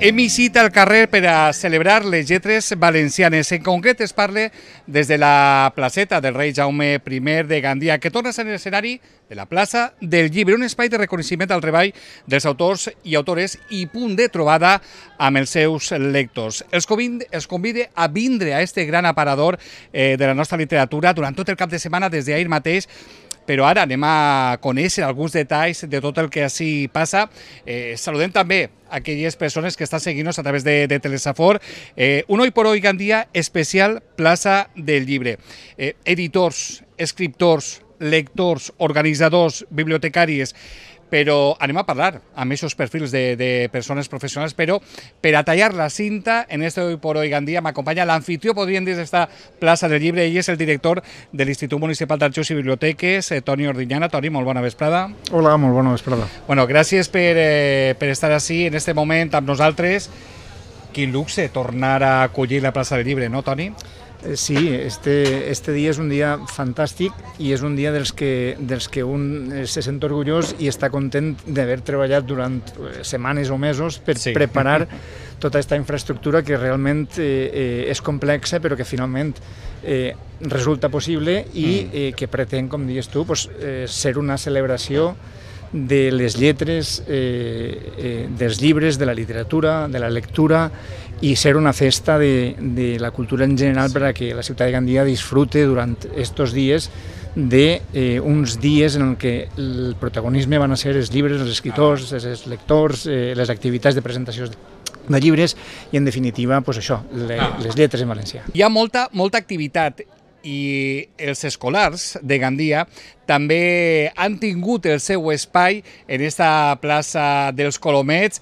Hem visita al carrer per a celebrar les lletres valencianes. En concret es parla des de la placeta del rei Jaume I de Gandia, que torna a ser l'escenari de la plaça del llibre, un espai de reconeixement al treball dels autors i autores i punt de trobada amb els seus lectors. Els, convide, els convide a vindre a este gran aparador eh, de la nostra literatura durant tot el cap de setmana des d'ahir mateix però ara anem a conèixer alguns detalls de tot el que així passa. Eh, saludem també aquelles persones que estan seguint-nos a través de, de Telesafor. Eh, un Hoy por Hoy Gandia especial plaça del llibre. Eh, editors, escriptors, lectors, organitzadors, bibliotecaris, Pero anima a hablar a mí perfiles de, de personas profesionales, pero, para tallar la cinta, en este hoy por hoy Gandía anfitrión, podrían decir, de esta Plaza del Libre, y es el director del Instituto Municipal archivos y Biblioteques, Tony eh, Toni Ordiñana. Toni, muy buena vesprada. Hola, muy buena vesprada. Bueno, gracias por eh, estar así en este momento a nosaltres. Qué luxe tornar a acoger la Plaza del Libre, no, Tony Eh, sí, este, este dia és un dia fantàstic i és un dia dels que, dels que un eh, se sent orgullós i està content d'haver treballat durant eh, setmanes o mesos per sí. preparar tota aquesta infraestructura que realment eh, eh, és complexa però que finalment eh, resulta possible i mm. eh, que pretén, com dius tu, pues, eh, ser una celebració de les lletres, eh, eh, dels llibres, de la literatura, de la lectura i ser una festa de, de, la cultura en general per a que la ciutat de Gandia disfrute durant aquests dies de eh, uns dies en què el protagonisme van a ser els llibres, els escriptors, els lectors, eh, les activitats de presentació de llibres i, en definitiva, pues això, le, les lletres en valencià. Hi ha molta, molta activitat i els escolars de Gandia també han tingut el seu espai en aquesta plaça dels Colomets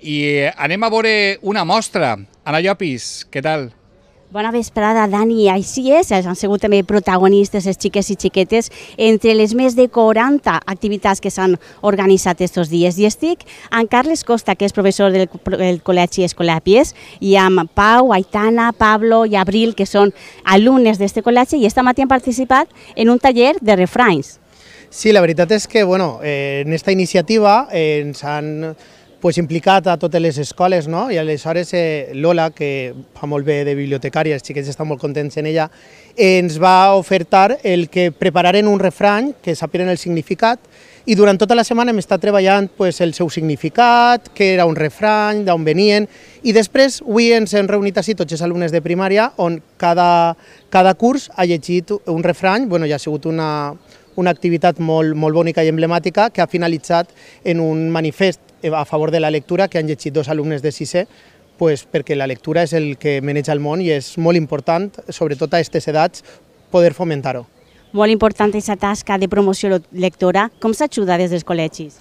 i eh, anem a veure una mostra. Anna Llopis, què tal? Bona vesprada, Dani. Així és, han sigut també protagonistes els xiques i xiquetes entre les més de 40 activitats que s'han organitzat aquests dies. I estic amb Carles Costa, que és professor del, del Col·legi Escolàpies, i amb Pau, Aitana, Pablo i Abril, que són alumnes d'aquest col·legi, i esta matí han participat en un taller de refrains. Sí, la veritat és que bueno, eh, en aquesta iniciativa eh, ens han pues, implicat a totes les escoles, no? i aleshores eh, Lola, que fa molt bé de bibliotecària, els xiquets estan molt contents en ella, eh, ens va ofertar el que prepararen un refrany, que sapiren el significat, i durant tota la setmana hem estat treballant pues, el seu significat, què era un refrany, d'on venien, i després avui ens hem reunit així tots els alumnes de primària, on cada, cada curs ha llegit un refrany, bueno, ja ha sigut una, una activitat molt, molt bonica i emblemàtica que ha finalitzat en un manifest Eh, a favor de la lectura que han llegit dos alumnes de sisè pues, perquè la lectura és el que maneja el món i és molt important, sobretot a aquestes edats, poder fomentar-ho. Molt important aquesta tasca de promoció lectora. Com s'ajuda des dels col·legis?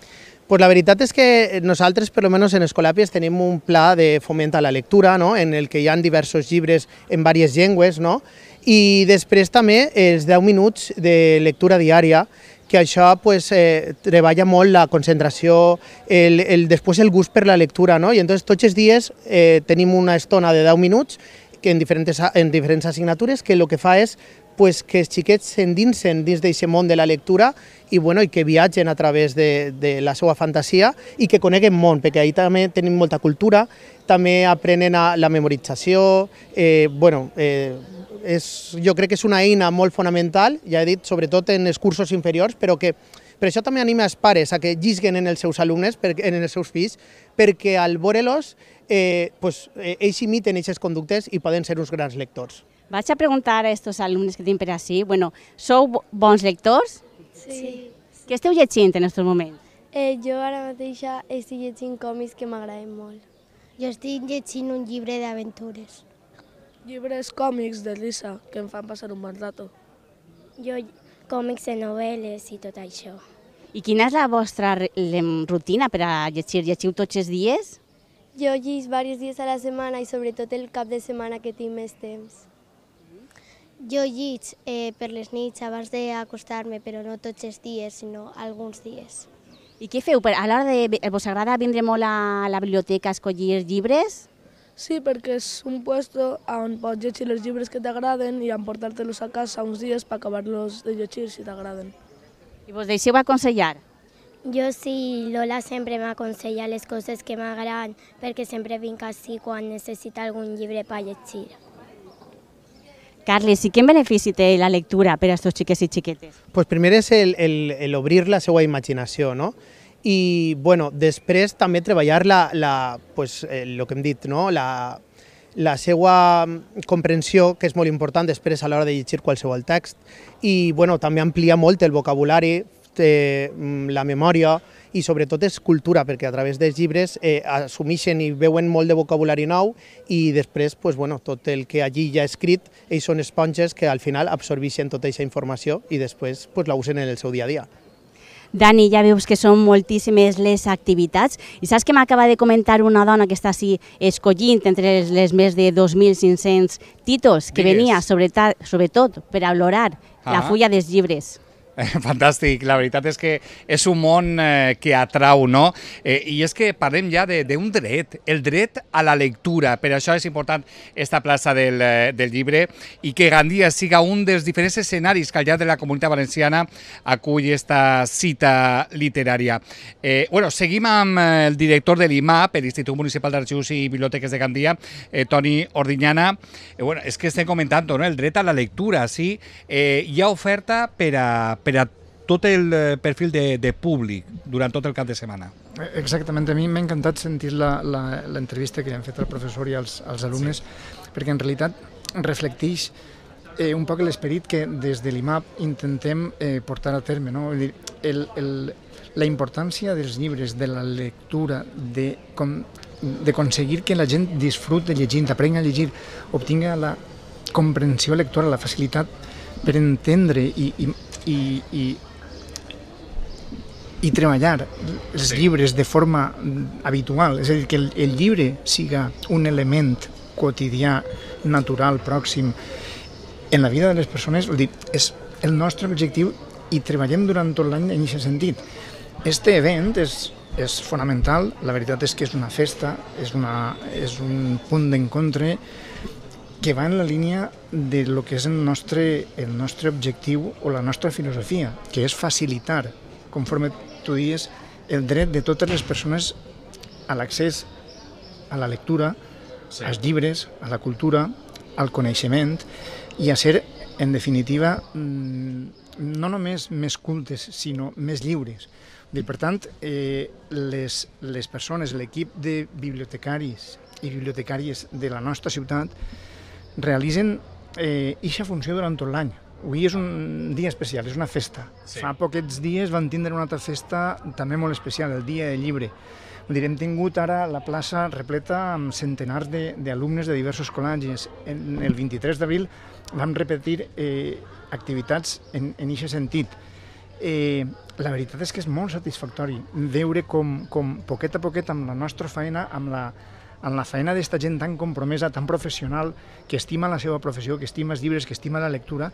Pues la veritat és que nosaltres, per almenys en Escolàpies, tenim un pla de foment a la lectura, no? en el que hi ha diversos llibres en diverses llengües, no? i després també els 10 minuts de lectura diària, que això pues, eh, treballa molt la concentració, el, el, després el gust per la lectura, no? i entonces tots els dies eh, tenim una estona de 10 minuts que en, diferents, en diferents assignatures que el que fa és pues, que els xiquets s'endinsen dins d'aquest món de la lectura i, bueno, i que viatgen a través de, de la seva fantasia i que coneguen món, perquè ahir també tenim molta cultura, també aprenen a la memorització, eh, bueno, eh, és, jo crec que és una eina molt fonamental, ja he dit, sobretot en els cursos inferiors, però que per això també anima els pares a que llisguen en els seus alumnes, en els seus fills, perquè al veure-los eh, pues, eh, ells imiten aquestes conductes i poden ser uns grans lectors. Vaig a preguntar a aquests alumnes que tinc per així, bueno, sou bons lectors? Sí. Què esteu llegint en aquests moments? Eh, jo ara mateixa estic llegint còmics que m'agraden molt. Jo estic llegint un llibre d'aventures. Llibres còmics de Lisa, que em fan passar un bon rato. Jo còmics de novel·les i tot això. I quina és la vostra rutina per a llegir? Llegiu tots els dies? Jo llig diversos dies a la setmana i sobretot el cap de setmana que tinc més temps. Jo llig eh, per les nits abans d'acostar-me, però no tots els dies, sinó alguns dies. I què feu? A l'hora de... Vos agrada vindre molt a la biblioteca a escollir llibres? Sí, porque es un puesto on pots los els que te agraden y te a casa unos días para acabarlos de llegir si te agraden. Y vos a aconsejar? Yo sí, Lola siempre me aconseja las cosas que me agradan, porque siempre vinc así cuando necessita algún llibre para llegir. Carles, ¿y qué beneficio la lectura para estos chiques y chiquetes? Pues primero es el, el, el la segunda imaginación, no? i bueno, després també treballar la, la, pues, eh, lo que hem dit, no? la, la seva comprensió, que és molt important després a l'hora de llegir qualsevol text, i bueno, també amplia molt el vocabulari, eh, la memòria, i sobretot és cultura, perquè a través dels llibres eh, assumeixen i veuen molt de vocabulari nou i després pues, bueno, tot el que allí ja ha escrit, ells són esponges que al final absorbeixen tota aquesta informació i després pues, la usen en el seu dia a dia. Dani, ja veus que són moltíssimes les activitats. I saps que m'acaba de comentar una dona que està així escollint entre les més de 2.500 títols que Digues. venia, sobretot, sobretot per a l'horar, ah. la fulla dels llibres. Fantàstic, la veritat és que és un món eh, que atrau, no? Eh, I és que parlem ja d'un dret, el dret a la lectura. Per això és important esta plaça del, eh, del llibre i que Gandia siga un dels diferents escenaris que al llarg de la comunitat valenciana acull esta cita literària. Eh, bueno, seguim amb el director de l'IMAP, l'Institut Municipal d'Arxius i Biblioteques de Gandia, eh, Toni Ordinyana. Eh, bueno, és que estem comentant no? el dret a la lectura, sí? Eh, hi ha oferta per a, per a tot el eh, perfil de, de públic durant tot el cap de setmana. E, exactament, a mi m'ha encantat sentir l'entrevista que li han fet al professor i als, als alumnes, sí. perquè en realitat reflecteix eh, un poc l'esperit que des de l'IMAP intentem eh, portar a terme. No? Dir, el, el, la importància dels llibres, de la lectura, de com d'aconseguir que la gent disfrute llegint, aprengui a llegir, obtinga la comprensió lectora, la facilitat per entendre i, i i, i, i treballar els sí. llibres de forma habitual, és a dir, que el, el llibre siga un element quotidià, natural, pròxim en la vida de les persones, dir, és el nostre objectiu i treballem durant tot l'any en aquest sentit. Este event és, és fonamental, la veritat és que és una festa, és, una, és un punt d'encontre, que va en la línia de lo que és el nostre, el nostre objectiu o la nostra filosofia, que és facilitar, conforme tu dies, el dret de totes les persones a l'accés a la lectura, sí. als llibres, a la cultura, al coneixement i a ser, en definitiva, mm, no només més cultes, sinó més lliures. I, per tant, eh, les, les persones, l'equip de bibliotecaris i bibliotecàries de la nostra ciutat realitzen eh, eixa funció durant tot l'any. Avui és un dia especial, és una festa. Sí. Fa poquets dies van tindre una altra festa també molt especial, el Dia del Llibre. dir, hem tingut ara la plaça repleta amb centenars d'alumnes de, de diversos col·legis. En el 23 d'abril vam repetir eh, activitats en aquest sentit. Eh, la veritat és que és molt satisfactori veure com, com poquet a poquet amb la nostra feina, amb la, en la feina d'esta gent tan compromesa, tan professional, que estima la seva professió, que estima els llibres, que estima la lectura,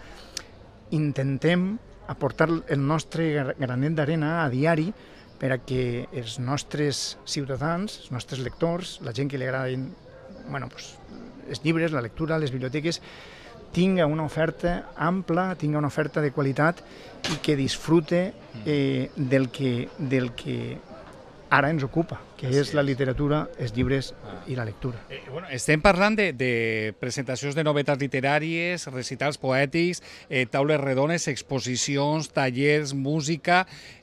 intentem aportar el nostre granet d'arena a diari per a que els nostres ciutadans, els nostres lectors, la gent que li agradin bueno, pues, els llibres, la lectura, les biblioteques, tinga una oferta ampla, tinga una oferta de qualitat i que disfrute eh, del, que, del que ara ens ocupa, que és la literatura, els llibres ah. i la lectura. Eh, bueno, estem parlant de, de presentacions de novetats literàries, recitals poètics, eh, taules redones, exposicions, tallers, música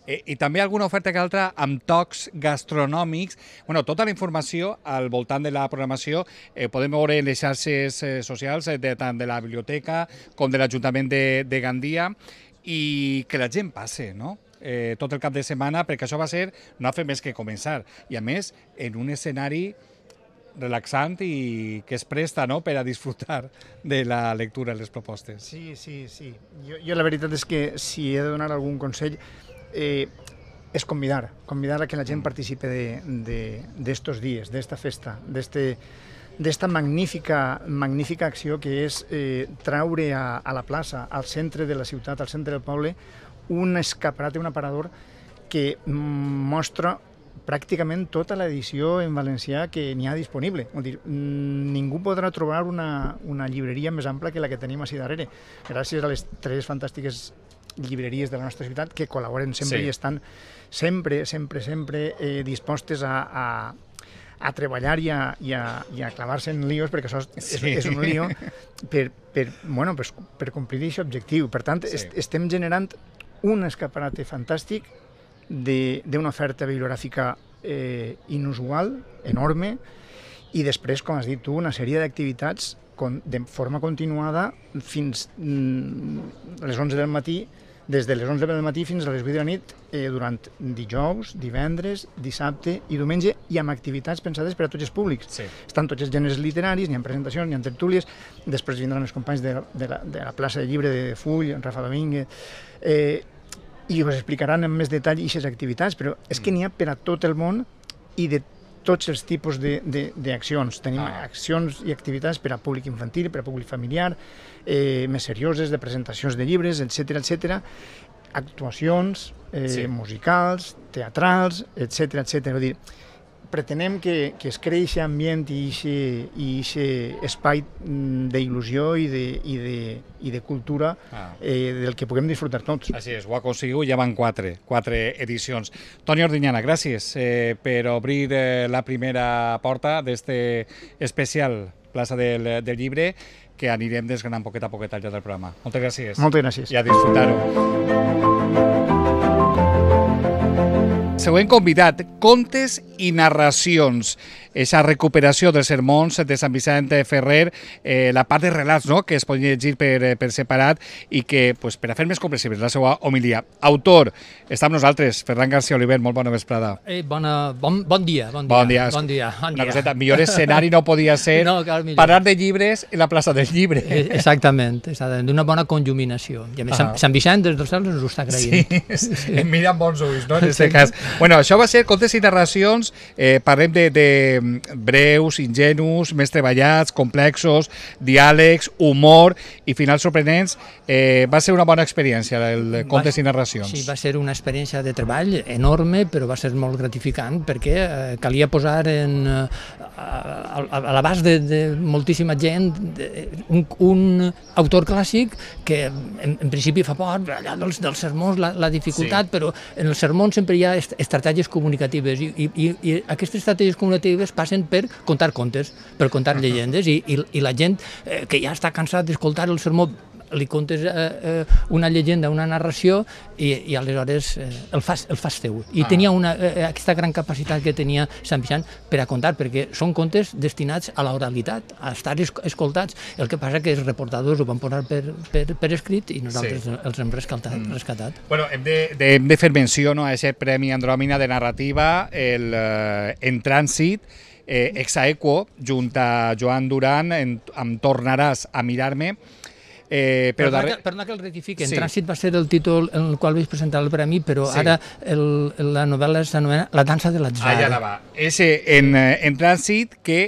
eh, i també alguna oferta que altra amb tocs gastronòmics. Bueno, tota la informació al voltant de la programació eh, podem veure en les xarxes eh, socials, eh, de, tant de la biblioteca com de l'Ajuntament de, de Gandia, i que la gent passe, no? eh, tot el cap de setmana, perquè això va ser no ha fet més que començar. I a més, en un escenari relaxant i que es presta no, per a disfrutar de la lectura de les propostes. Sí, sí, sí. Jo, jo la veritat és que si he de donar algun consell eh, és convidar, convidar a que la gent mm. participe d'estos de, de, dies, d'esta festa, d'este d'esta magnífica, magnífica acció que és eh, traure a, a la plaça, al centre de la ciutat, al centre del poble, un escaparat, un aparador que mostra pràcticament tota l'edició en valencià que n'hi ha disponible. Vull dir, mm, ningú podrà trobar una, una llibreria més ampla que la que tenim així darrere. Gràcies a les tres fantàstiques llibreries de la nostra ciutat que col·laboren sempre sí. i estan sempre, sempre, sempre eh, dispostes a, a, a treballar i a, i a, i a clavar-se en líos, perquè això és, sí. és un lío, per, per, bueno, per, per complir aquest objectiu. Per tant, sí. est estem generant un escaparate fantàstic d'una oferta bibliogràfica eh, inusual, enorme, i després, com has dit tu, una sèrie d'activitats de forma continuada fins a mm, les 11 del matí, des de les 11 del matí fins a les 8 de la nit, eh, durant dijous, divendres, dissabte i diumenge, i amb activitats pensades per a tots els públics. Sí. Estan tots els gèneres literaris, ni ha presentacions, ni ha tertúlies, després vindran els companys de, la, de, la, de la plaça de llibre de Full, en Rafa Domínguez, eh, i us explicaran en més detall aquestes activitats, però és que mm. n'hi ha per a tot el món i de tots els tipus d'accions. Tenim ah. accions i activitats per a públic infantil, per a públic familiar, eh, més serioses, de presentacions de llibres, etc etc actuacions eh, sí. musicals, teatrals, etc etc. Vull dir, pretenem que, que es creï aquest ambient i aquest espai mm, d'il·lusió i de, i de, i de cultura ah. eh, del que puguem disfrutar tots. Així és, ho aconseguiu, ja van quatre, quatre edicions. Toni Ordinyana, gràcies eh, per obrir eh, la primera porta d'este especial plaça del, del llibre que anirem desgranant poquet a poquet al llarg del programa. Moltes gràcies. Moltes gràcies. I a disfrutar-ho. Se ven convidat, contes y narraciones... aquesta recuperació dels sermons de Sant Vicent Ferrer, eh, la part de relats no? que es poden llegir per, eh, per separat i que, pues, per a fer més comprensible la seva homilia. Autor, està amb nosaltres, Ferran García Oliver, molt bona vesprada. Eh, bona, bon, bon dia, bon dia. Bon dia. Bon dia, bon dia. Una coseta, millor escenari no podia ser no, clar, parar de llibres en la plaça del llibre. Eh, exactament, exactament d'una bona conjuminació. I a més, ah. Sant Vicent dels Dorsals ens ho està creient. Sí, sí. mira amb bons ulls, no?, en aquest sí. cas. Bueno, això va ser contes i narracions, eh, parlem de, de breus, ingenus, més treballats, complexos, diàlegs, humor i finals sorprenents. Eh, va ser una bona experiència, el Contes va, i Narracions. Sí, va ser una experiència de treball enorme, però va ser molt gratificant perquè eh, calia posar en, eh, a, a, a l'abast de, de moltíssima gent de, un, un autor clàssic que en, en principi fa por, allà dels, dels sermons, la, la dificultat, sí. però en els sermons sempre hi ha estratègies comunicatives i, i, i aquestes estratègies comunicatives llegendes passen per contar contes, per contar uh -huh. llegendes, i, i, i la gent eh, que ja està cansada d'escoltar el sermó li contes eh, eh, una llegenda, una narració, i, i aleshores eh, el, fas, el fas teu. I ah. tenia una, eh, eh aquesta gran capacitat que tenia Sant Vicent per a contar, perquè són contes destinats a l'oralitat, a estar escoltats, el que passa que els reportadors ho van posar per, per, per escrit i nosaltres sí. els hem rescatat. Mm. rescatat. Bueno, hem de, de, hem de fer menció no, a aquest Premi Andròmina de Narrativa, el, eh, en trànsit, eh, exaequo, junt a Joan Duran, en, em tornaràs a mirar-me, Eh, però perdona, que, perdona que el rectifiqui, Sí. Trànsit va ser el títol en el qual vaig presentar el premi, però sí. ara el, la novel·la s'anomena La dansa de l'atzar. Allà va. És en, eh, en Trànsit que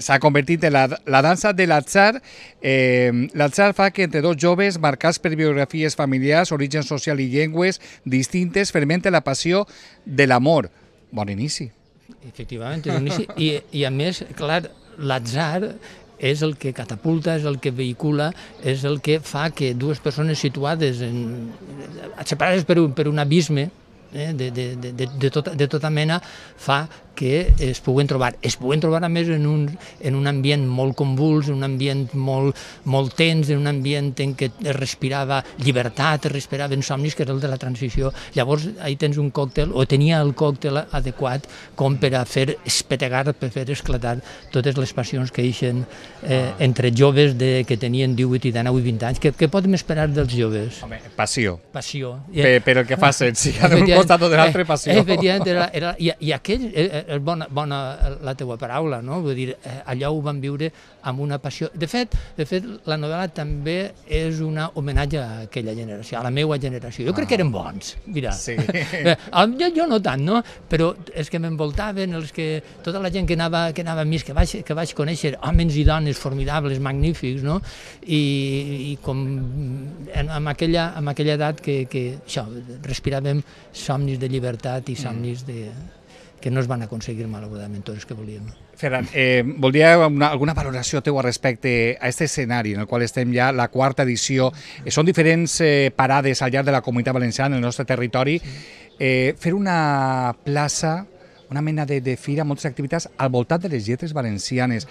s'ha convertit en la, la dansa de l'atzar. Eh, l'atzar fa que entre dos joves, marcats per biografies familiars, origen social i llengües distintes, fermenta la passió de l'amor. Bon inici. Efectivament, és un inici. I, I a més, clar, l'atzar és el que catapulta, és el que vehicula, és el que fa que dues persones situades en, separades per un, per un abisme eh, de, de, de, de, tota, de tota mena fa que es puguen trobar. Es puguen trobar, a més, en un, en un ambient molt convuls, en un ambient molt, molt tens, en un ambient en què es respirava llibertat, es respiraven somnis, que era el de la transició. Llavors, ahí tens un còctel, o tenia el còctel adequat com per a fer espetegar, per fer esclatar totes les passions que eixen eh, ah. entre joves de, que tenien 18 i 19 i 20 anys. Què, què podem esperar dels joves? Home, passió. Passió. Per, per el que ah. facin, si sí, d'un costat o de l'altre, eh, passió. era, era, i, i aquell, eh, eh, és eh, bona, bona eh, la teua paraula, no? Vull dir, eh, allò ho van viure amb una passió. De fet, de fet la novel·la també és un homenatge a aquella generació, a la meva generació. Jo ah. crec que ah. eren bons, mira. Sí. jo, jo no tant, no? Però els que m'envoltaven, els que... Tota la gent que anava, que anava amb mi, que vaig, que vaig conèixer, homes i dones formidables, magnífics, no? I, i com en, en, aquella, en aquella edat que, que això, respiràvem somnis de llibertat i somnis mm. de, que no es van aconseguir malauradament tots els que volíem. Ferran, eh, voldria una, alguna valoració teua respecte a aquest escenari en el qual estem ja, la quarta edició. Eh, són diferents eh, parades al llarg de la comunitat valenciana, en el nostre territori. Eh, fer una plaça, una mena de, de fira, moltes activitats al voltant de les lletres valencianes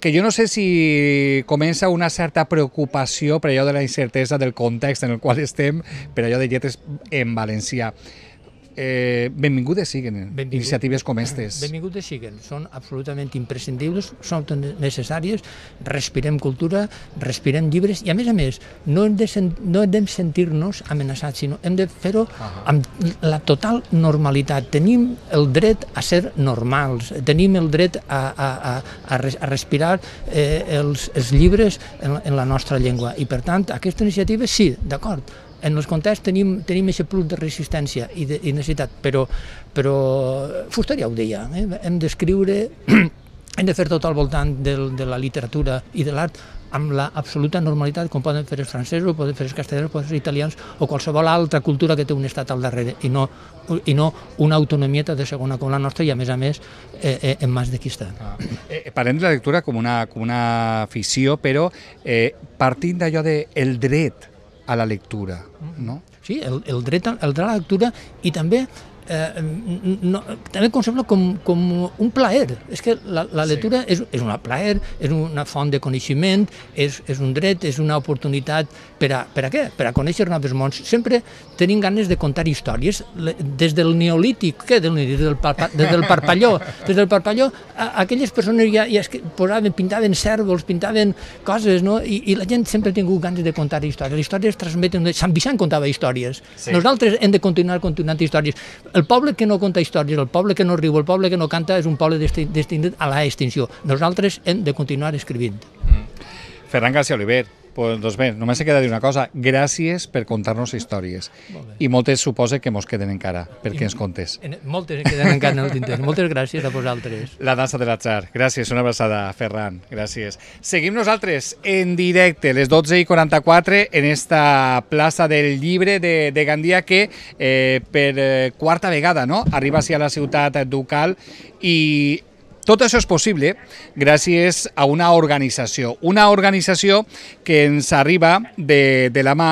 que jo no sé si comença una certa preocupació per allò de la incertesa del context en el qual estem, per allò de lletres en valencià eh, benvingudes siguen eh, Benvingut, iniciatives com aquestes. Benvingudes siguen, són absolutament imprescindibles, són necessàries, respirem cultura, respirem llibres, i a més a més, no hem de, sen no hem de sentir-nos amenaçats, sinó hem de fer-ho amb la total normalitat. Tenim el dret a ser normals, tenim el dret a, a, a, a, res a respirar eh, els, els llibres en, en la nostra llengua, i per tant, aquesta iniciativa sí, d'acord, en els contests tenim, tenim aquest plus de resistència i, de, i necessitat, però, però Fuster ja ho deia, eh? hem d'escriure, hem de fer tot al voltant del, de la literatura i de l'art amb la absoluta normalitat com poden fer els francesos, poden fer els castellans, poden fer els italians o qualsevol altra cultura que té un estat al darrere i no, i no una autonomieta de segona com la nostra i a més a més eh, eh, en mans de qui està. Ah. Eh, eh parlem de la lectura com una, com una afició, però eh, partint d'allò de el dret a la lectura. Mm. No? Sí, el, el, dret, a, el dret a la lectura i també eh, no, també concebla com, com un plaer. És que la, la lectura sí. és, és un plaer, és una font de coneixement, és, és un dret, és una oportunitat per a, per a què? Per a conèixer noves mons. Sempre tenim ganes de contar històries des del neolític, què? Del, des, del parpa, des del parpalló. Des del parpalló a, aquelles persones ja, ja es posaven, pintaven cèrvols, pintaven coses, no? I, I la gent sempre ha tingut ganes de contar històries. Les històries transmeten... Sant Vicent contava històries. Sí. Nosaltres hem de continuar contant històries. El poble que no conta històries, el poble que no riu, el poble que no canta és un poble destinat a la extinció. Nosaltres hem de continuar escrivint. Mm. Ferran García Oliver, Pues, doncs bé, només he quedat dir una cosa. Gràcies per contar-nos històries. Molt I moltes suposa que mos queden encara, perquè I, ens contes. En, moltes queden encara en el tinter. Moltes gràcies a vosaltres. La dansa de l'atzar. Gràcies, una abraçada, Ferran. Gràcies. Seguim nosaltres en directe, les 12 i 44, en esta plaça del llibre de, de Gandia, que eh, per eh, quarta vegada no? arriba a la ciutat ducal i tot això és possible gràcies a una organització, una organització que ens arriba de, de la mà,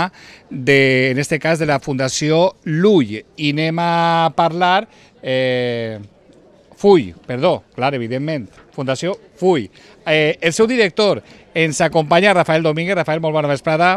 de, en aquest cas, de la Fundació Lull. I anem a parlar... Eh, Fui, perdó, clar, evidentment, Fundació Fui. Eh, el seu director ens acompanya, Rafael Domínguez. Rafael, molt bona vesprada.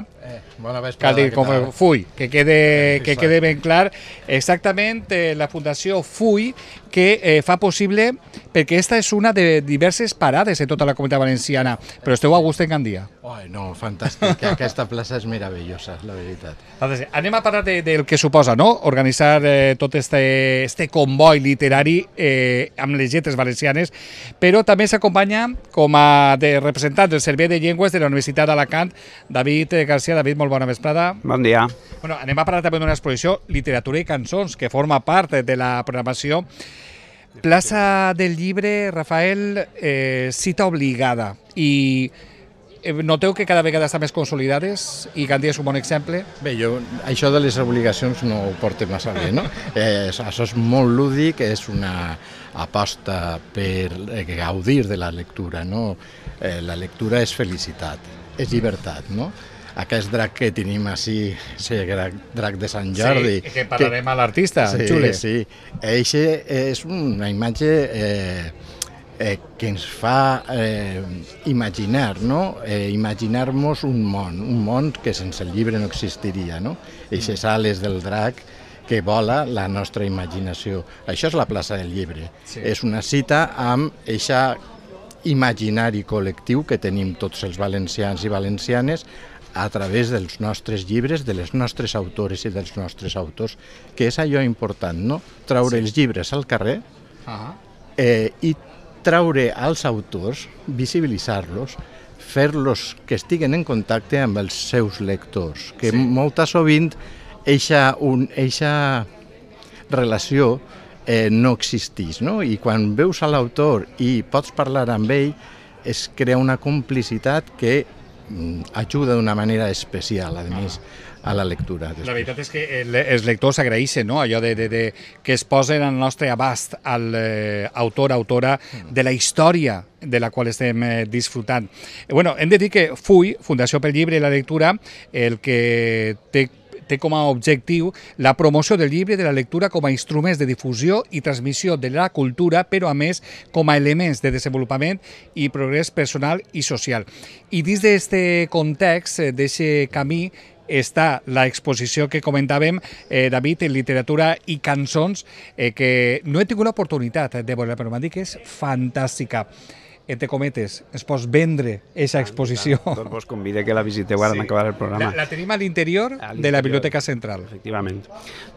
Bona vesprada, Cal dir, com tal? FUI, que quede, que quede ben clar. Exactament, eh, la Fundació FUI, que eh, fa possible, perquè esta és una de diverses parades de tota la comunitat valenciana, però esteu a gust en Gandia. Ai, no, fantàstic, aquesta plaça és meravellosa, la veritat. Entonces, anem a parlar de, del que suposa, no?, organitzar eh, tot este, este comboi literari eh, amb les lletres valencianes, però també s'acompanya com a de representant del Servei de Llengües de la Universitat d'Alacant, David eh, García David, molt bona vesprada. Bon dia. Bueno, anem a parlar també d'una exposició, Literatura i cançons, que forma part de la programació. Plaça del Llibre, Rafael, eh, cita obligada. I eh, noteu que cada vegada està més consolidades i Gandia és un bon exemple? Bé, jo això de les obligacions no ho porto massa bé, no? Eh, això és molt lúdic, és una aposta per eh, gaudir de la lectura, no? Eh, la lectura és felicitat, és llibertat, no? aquest drac que tenim així, sí, drac, drac de Sant Jordi... Sí, que parlarem que, a l'artista, sí, Xule. Sí, Eixe és una imatge eh, eh, que ens fa eh, imaginar, no? Eh, Imaginar-nos un món, un món que sense el llibre no existiria, no? Eixes mm. ales del drac que vola la nostra imaginació. Això és la plaça del llibre. Sí. És una cita amb eixa imaginari col·lectiu que tenim tots els valencians i valencianes a través dels nostres llibres, de les nostres autores i dels nostres autors, que és allò important, no? Traure sí. els llibres al carrer uh -huh. eh, i traure als autors, visibilitzar-los, fer-los que estiguen en contacte amb els seus lectors, que sí. molta sovint eixa, un, eixa relació eh, no existís, no? I quan veus a l'autor i pots parlar amb ell, es crea una complicitat que Mm, ajuda d'una manera especial, a més, a la lectura. Després. La veritat és que eh, els lectors agraeixen no? allò de, de, de, que es posen al nostre abast al eh, autor, autora mm. de la història de la qual estem eh, disfrutant. Bueno, hem de dir que FUI, Fundació pel Llibre i la Lectura, el que té té com a objectiu la promoció del llibre de la lectura com a instruments de difusió i transmissió de la cultura, però a més com a elements de desenvolupament i progrés personal i social. I dins d'aquest context, eh, d'aquest camí, està la exposició que comentàvem, eh, David, en literatura i cançons, eh, que no he tingut l'oportunitat de veure, però m'han dit que és fantàstica entre cometes, es pots vendre aquesta exposició. Clar, doncs vos convide que la visiteu ara sí. en acabar el programa. La, la tenim a l'interior de la Biblioteca Central. Efectivament.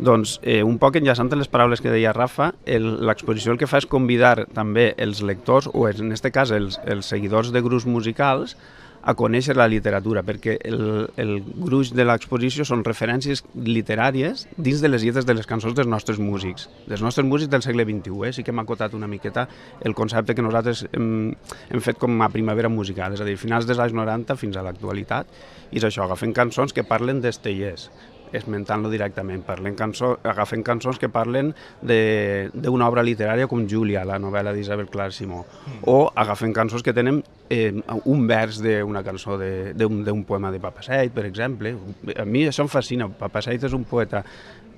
Doncs, eh, un poc enllaçant les paraules que deia Rafa, l'exposició el, el que fa és convidar també els lectors, o en aquest cas els, els seguidors de grups musicals, a conèixer la literatura, perquè el, el gruix de l'exposició són referències literàries dins de les lletres de les cançons dels nostres músics, dels nostres músics del segle XXI. Eh? Sí que hem acotat una miqueta el concepte que nosaltres hem, hem fet com a primavera musical, és a dir, finals dels anys 90 fins a l'actualitat, i és això, agafem cançons que parlen d'estellers, esmentant-lo directament. Parlem canso, agafem cançons que parlen d'una obra literària com Júlia, la novel·la d'Isabel Clarsimó, mm. o agafem cançons que tenen eh, un vers d'una cançó d'un poema de Papaseit, per exemple. A mi això em fascina. Papaseit és un poeta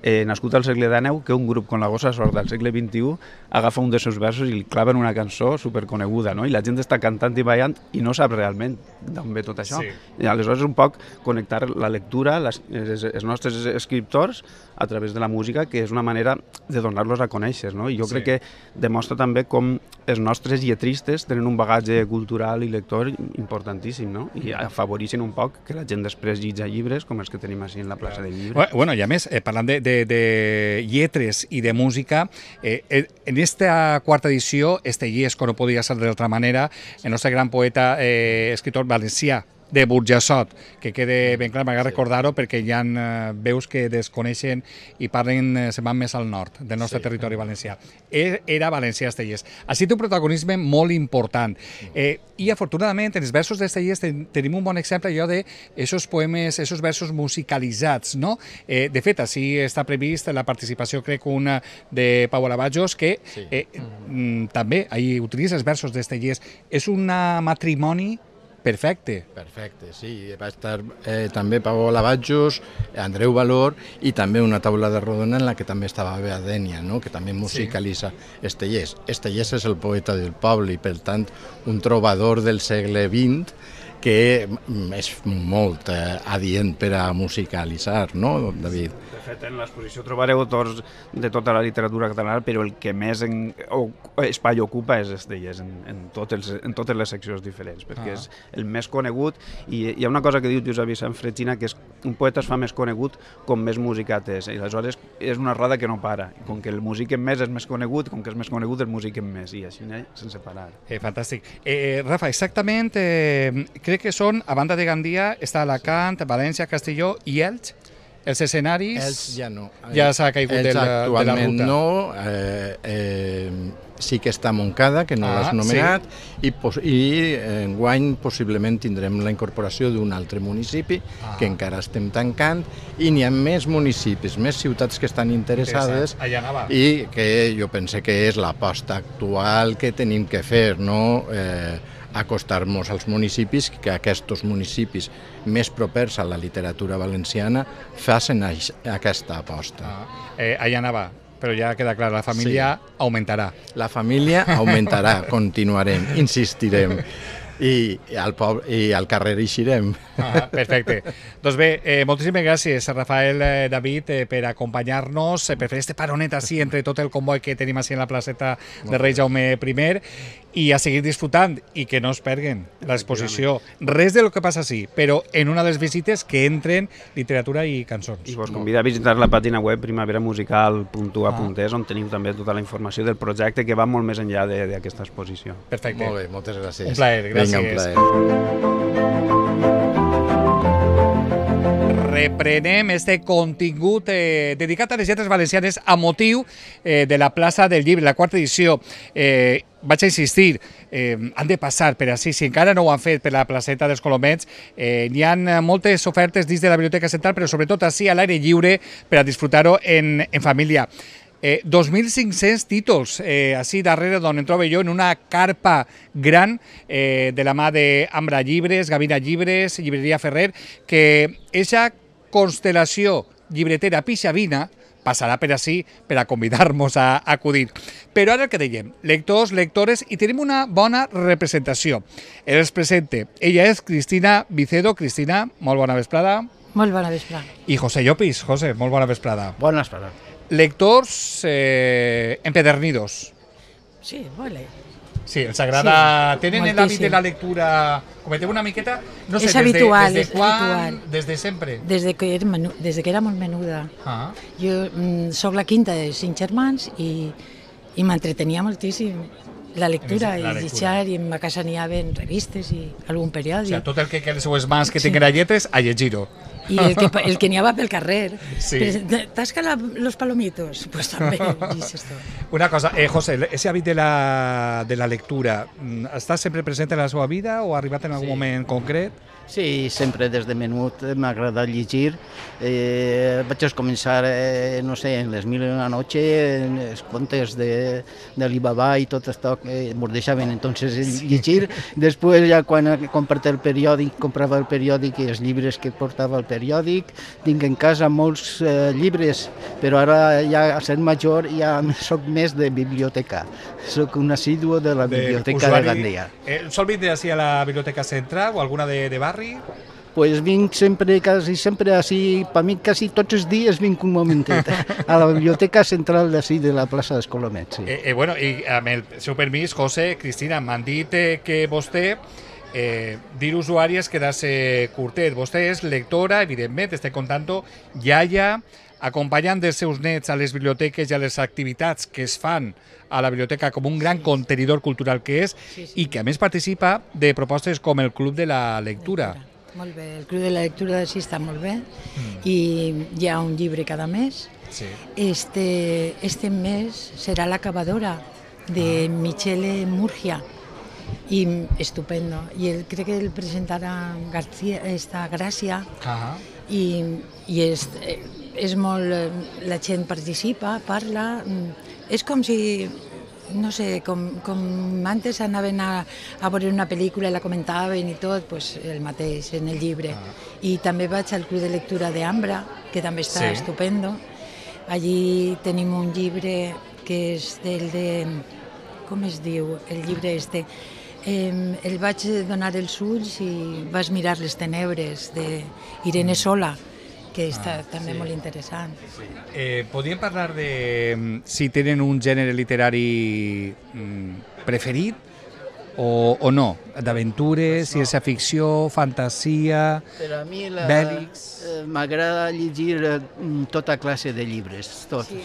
eh, nascut al segle XIX, que un grup com la Gossa Sord del segle XXI agafa un dels seus versos i li clava en una cançó superconeguda, no? I la gent està cantant i ballant i no sap realment d'on ve tot això. Sí. I aleshores, un poc connectar la lectura, les, les, els nostres escriptors, a través de la música, que és una manera de donar-los a conèixer, no? I jo sí. crec que demostra també com els nostres lletristes tenen un bagatge cultural i lector importantíssim, no? I afavorixen un poc que la gent després llitja llibres com els que tenim així en la plaça de llibres. Bueno, i a més, eh, parlant de, de, de y de música. Eh, eh, en esta cuarta edición... este yesco no podía ser de otra manera, ...en nuestro gran poeta, eh, escritor Valencia. de Burjassot, que quede mm, ben clar, m'agrada recordar-ho perquè hi ha eh, veus que desconeixen i parlen, eh, se van més al nord del nostre sí. territori valencià. E, era València Estellers. Ha sigut un protagonisme molt important. Mm. Eh, I afortunadament en els versos d'Estellers ten, tenim un bon exemple allò de esos poemes, esos versos musicalitzats, no? Eh, de fet, així està previst la participació, crec, una de Pau Alabajos, que eh, sí. Mm, també ahir utilitza els versos d'Estellers. És un matrimoni Perfecte. Perfecte, sí. Va estar eh, també Pau Lavatjos, Andreu Valor i també una taula de rodona en la que també estava Bea Dènia, no? que també musicalitza sí. Estellers. Estellers és el poeta del poble i, per tant, un trobador del segle XX que és molt eh, adient per a musicalitzar, no, David? De fet, en l'exposició trobareu autors de tota la literatura catalana, però el que més en, o, espai ocupa és Estelles en, en, tot els, en totes les seccions diferents, perquè ah. és el més conegut i hi ha una cosa que diu Josep Vicent Fretxina, que és un poeta es fa més conegut com més musicat és, i aleshores és una roda que no para, com que el en més és més conegut, com que és més conegut el músic en més, i així eh, sense parar. Eh, fantàstic. Eh, Rafa, exactament eh, Crec que són, a banda de Gandia, està Alacant, València, Castelló i Elx, els escenaris... Elx ja no. Ja s'ha caigut Elx, de la, de la ruta. no, eh, eh, sí que està Moncada, que no ah, l'has nomenat, sí. i, pos i en guany possiblement tindrem la incorporació d'un altre municipi, ah. que encara estem tancant, i n'hi ha més municipis, més ciutats que estan interessades, i que jo pense que és l'aposta actual que tenim que fer, no? Eh, acostar-nos als municipis, que aquests municipis més propers a la literatura valenciana facin aquesta aposta. Ah, eh, allà anava, però ja queda clar, la família sí. augmentarà. La família augmentarà, continuarem, insistirem. I, i al, poble, i al carrer eixirem. Ah, perfecte. doncs bé, eh, moltíssimes gràcies, Rafael eh, David, eh, per acompanyar-nos, eh, per fer este paronet així entre tot el comboi que tenim així en la placeta de Rei Jaume I i a seguir disfrutant i que no es perguen l'exposició. Res de lo que passa sí, però en una de les visites que entren literatura i cançons. I vos convida a visitar la pàgina web primaveramusical.a.es ah. on teniu també tota la informació del projecte que va molt més enllà d'aquesta exposició. Perfecte. Molt bé, moltes gràcies. Un plaer, gràcies. Vinga, un plaer. Reprenem este contingut eh, dedicat a les lletres valencianes a motiu eh, de la plaça del llibre, la quarta edició. Eh, vaig insistir, eh, han de passar per així, si encara no ho han fet per la placeta dels Colomets, eh, n'hi ha moltes ofertes dins de la Biblioteca Central, però sobretot així a l'aire lliure per a disfrutar-ho en, en família. Eh, 2.500 títols, eh, així darrere d'on em trobo jo, en una carpa gran eh, de la mà d'Ambra Llibres, Gavina Llibres, Llibreria Ferrer, que ja constel·lació llibretera pixavina, passarà per així per a convidar-nos a acudir. Però ara el que dèiem, lectors, lectores, i tenim una bona representació. Ella és presente. Ella és Cristina Vicedo. Cristina, molt bona vesprada. Molt bona vesprada. I José Llopis. José, molt bona vesprada. Bona vesprada. Lectors eh, empedernidos. Sí, vale. Sí, els agrada... Sí, Tenen l'hàbit de la lectura... Cometeu una miqueta... No sé, és habitual, des de, des de quan, habitual. Des de sempre? Des de que era, menu, des de que era molt menuda. Ah. Jo mm, sóc la quinta de cinc germans i, i m'entretenia moltíssim la lectura, la lectura. i deixar, i en ma casa n'hi havien revistes i algun periòdic. O sigui, tot el que quedés les mans que sí. tinguin galletes, a llegir-ho. I el que, el que n'hi havia pel carrer. Sí. Tasca la, los palomitos. Pues també, Una cosa, eh, José, ese hàbit de la, de la lectura, mm, està sempre present en la seva vida o ha arribat en algun sí. moment concret? Sí, sempre des de menut m'ha agradat llegir. Eh, vaig començar, eh, no sé, en les mil i una noche, en els contes de, de l'Ibabà i tot això que eh, m'ho deixaven entonces llegir. Sí. Després ja quan compartia el periòdic, comprava el periòdic i els llibres que portava el periòdic. Tinc en casa molts eh, llibres, però ara ja a ser major ja sóc més de biblioteca. Sóc un assiduo de la de biblioteca usuari, de Gandia. Eh, Sol de a la biblioteca central o alguna de, de bar? barri, pues vinc sempre, quasi sempre, així, per mi quasi tots els dies vinc un momentet a la biblioteca central d'ací de la plaça dels Colomets. Sí. Eh, eh, bueno, i amb el seu permís, José, Cristina, m'han dit eh, que vostè eh, dir usuàries quedar-se curtet. Vostè és lectora, evidentment, estem contant ja, ja acompanyant dels seus nets a les biblioteques i a les activitats que es fan a la biblioteca com un gran contenidor cultural que és sí, sí. i que a més participa de propostes com el Club de la Lectura. lectura. Molt bé, el Club de la Lectura sí està molt bé mm. i hi ha un llibre cada mes. Sí. Este, este mes serà l'acabadora de ah. Michele Murgia i estupendo. I el, crec que el presentarà García, esta Gràcia ah. i, i és, és molt... Eh, la gent participa, parla... Mm, és com si no sé, com, com antes anaven a, a veure una pel·lícula i la comentaven i tot, pues, el mateix en el llibre. Ah. I també vaig al Club de Lectura d'Ambra, que també està sí. estupendo. Allí tenim un llibre que és del de... com es diu el llibre este? Eh, el vaig donar els ulls i vaig mirar les tenebres de Irene mm. Sola. Mm que està ah, també sí. molt interessant. Sí. Eh, podríem parlar de mm, si tenen un gènere literari mm, preferit o, o no? D'aventures, pues no. ciència ficció, fantasia, per a mi la, bèl·lics... Eh, m'agrada llegir eh, mm, tota classe de llibres, tots. Sí,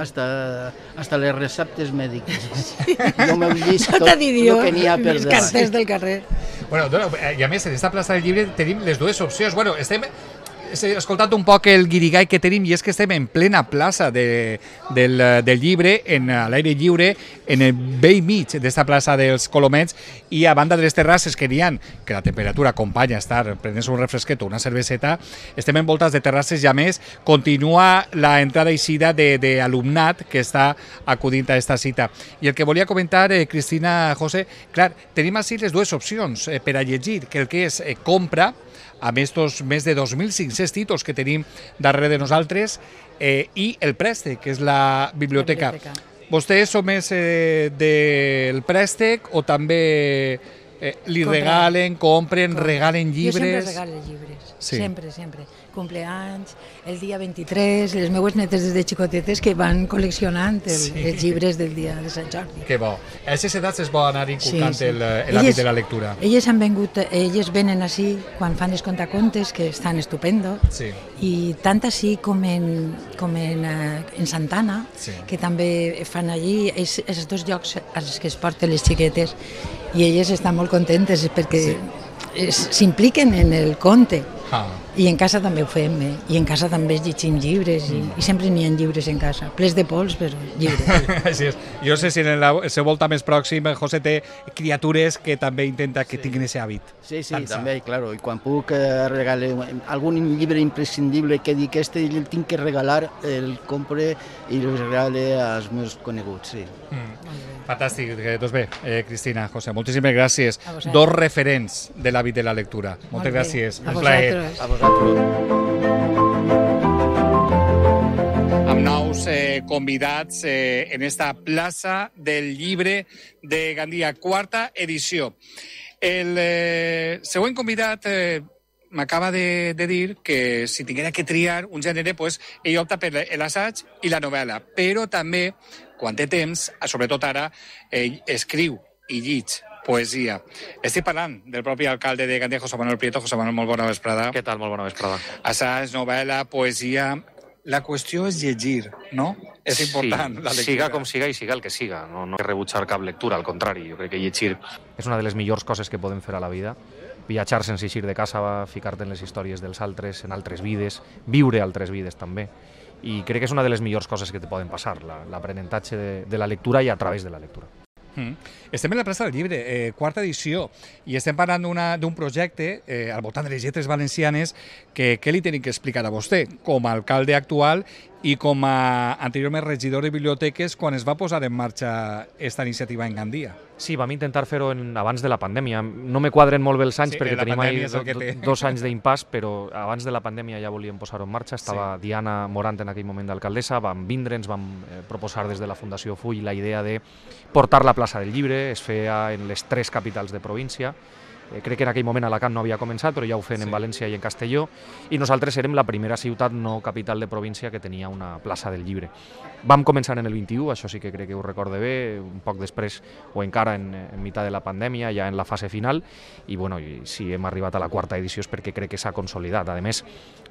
hasta, hasta les receptes mèdiques. Sí. Jo m'he vist tota tot el que n'hi ha per davant. cartells del carrer. Bueno, dona, eh, I a més, en aquesta plaça del llibre tenim les dues opcions. Bueno, estem he escoltat un poc el guirigai que tenim i és que estem en plena plaça de, del, del llibre, en l'aire lliure, en el vell mig d'esta plaça dels Colomets i a banda de les terrasses que n'hi que la temperatura acompanya a estar prenent un refresquet o una cerveseta, estem envoltats de terrasses i a més continua la entrada i sida d'alumnat que està acudint a esta cita. I el que volia comentar, eh, Cristina, José, clar, tenim així les dues opcions eh, per a llegir, que el que és eh, compra, amb estos més de 2.500 títols que tenim darrere de nosaltres eh, i el préstec, que és la biblioteca. La biblioteca. Vostès són més eh, del préstec o també eh, li compren. regalen, compren, compren, regalen llibres? Jo sempre regalo llibres. Sí. Sempre, sempre. Compleanys, el dia 23, les meues netes des de xicotetes que van col·leccionant el, sí. els llibres del dia de Sant Jordi. Que bo. A aquestes edats es vol anar inculcant sí, sí. Eh, l'hàbit de la lectura. Elles han vengut, elles venen així quan fan els contacontes, que estan estupendo, sí. i tant així com en, com en, eh, en Santana, sí. que també fan allí, és, és dos llocs als que es porten les xiquetes, i elles estan molt contentes perquè s'impliquen sí. en el conte Ah. I en casa també ho fem, eh? I en casa també llegim llibres, i, mm. i sempre n'hi ha llibres en casa, ples de pols, però llibres. Així és. Jo sé si en la seva volta més pròxima, José té criatures que també intenta que sí. tinguin aquest hàbit. Sí, sí, Tant també, claro. I quan puc eh, regalar algun llibre imprescindible que dic este el tinc que regalar, el compre i el regale als meus coneguts, sí. Mm. Fantàstic, eh, doncs bé, eh, Cristina, José, moltíssimes gràcies. Dos referents de l'hàbit de la lectura. Molt Moltes bé. gràcies. A Un vosaltres. plaer. A vosaltres. Amb nous eh, convidats eh, en esta plaça del llibre de Gandia, quarta edició. El eh, següent convidat eh, m'acaba de, de dir que si tinguera que triar un gènere, pues, ell opta per l'assaig i la novel·la, però també, quan té temps, sobretot ara, ell escriu i llig poesia. Estic parlant del propi alcalde de Gandia, José Manuel Prieto. José Manuel, molt bona vesprada. Què tal? Molt bona vesprada. Assaig, novel·la, poesia, la qüestió és llegir, no? És important, sí, la lectura. Siga com siga i siga el que siga. No, no rebutjar cap lectura, al contrari. Jo crec que llegir és una de les millors coses que podem fer a la vida. Viatjar sense eixir de casa, ficar-te en les històries dels altres, en altres vides, viure altres vides també. I crec que és una de les millors coses que te poden passar, l'aprenentatge la, de, de la lectura i a través de la lectura. Mm. Estem en la plaça del llibre, eh, quarta edició, i estem parlant d'un projecte eh, al voltant de les lletres valencianes que què li tenim que explicar a vostè com a alcalde actual i com a anteriorment regidor de biblioteques quan es va posar en marxa aquesta iniciativa en Gandia. Sí, vam intentar fer-ho abans de la pandèmia. No me quadren molt bé els anys sí, perquè tenim ahí do, do, dos anys d'impàs, però abans de la pandèmia ja volíem posar-ho en marxa. Estava sí. Diana Morant en aquell moment d'alcaldessa, vam vindre, ens vam eh, proposar des de la Fundació Full la idea de portar la plaça del llibre, es feia en les tres capitals de província, eh, crec que en aquell moment Alacant no havia començat, però ja ho feien sí. en València i en Castelló, i nosaltres érem la primera ciutat no capital de província que tenia una plaça del llibre. Vam començar en el 21, això sí que crec que ho recorde bé, un poc després o encara en, en meitat de la pandèmia, ja en la fase final, i bueno, si hem arribat a la quarta edició és perquè crec que s'ha consolidat. A més,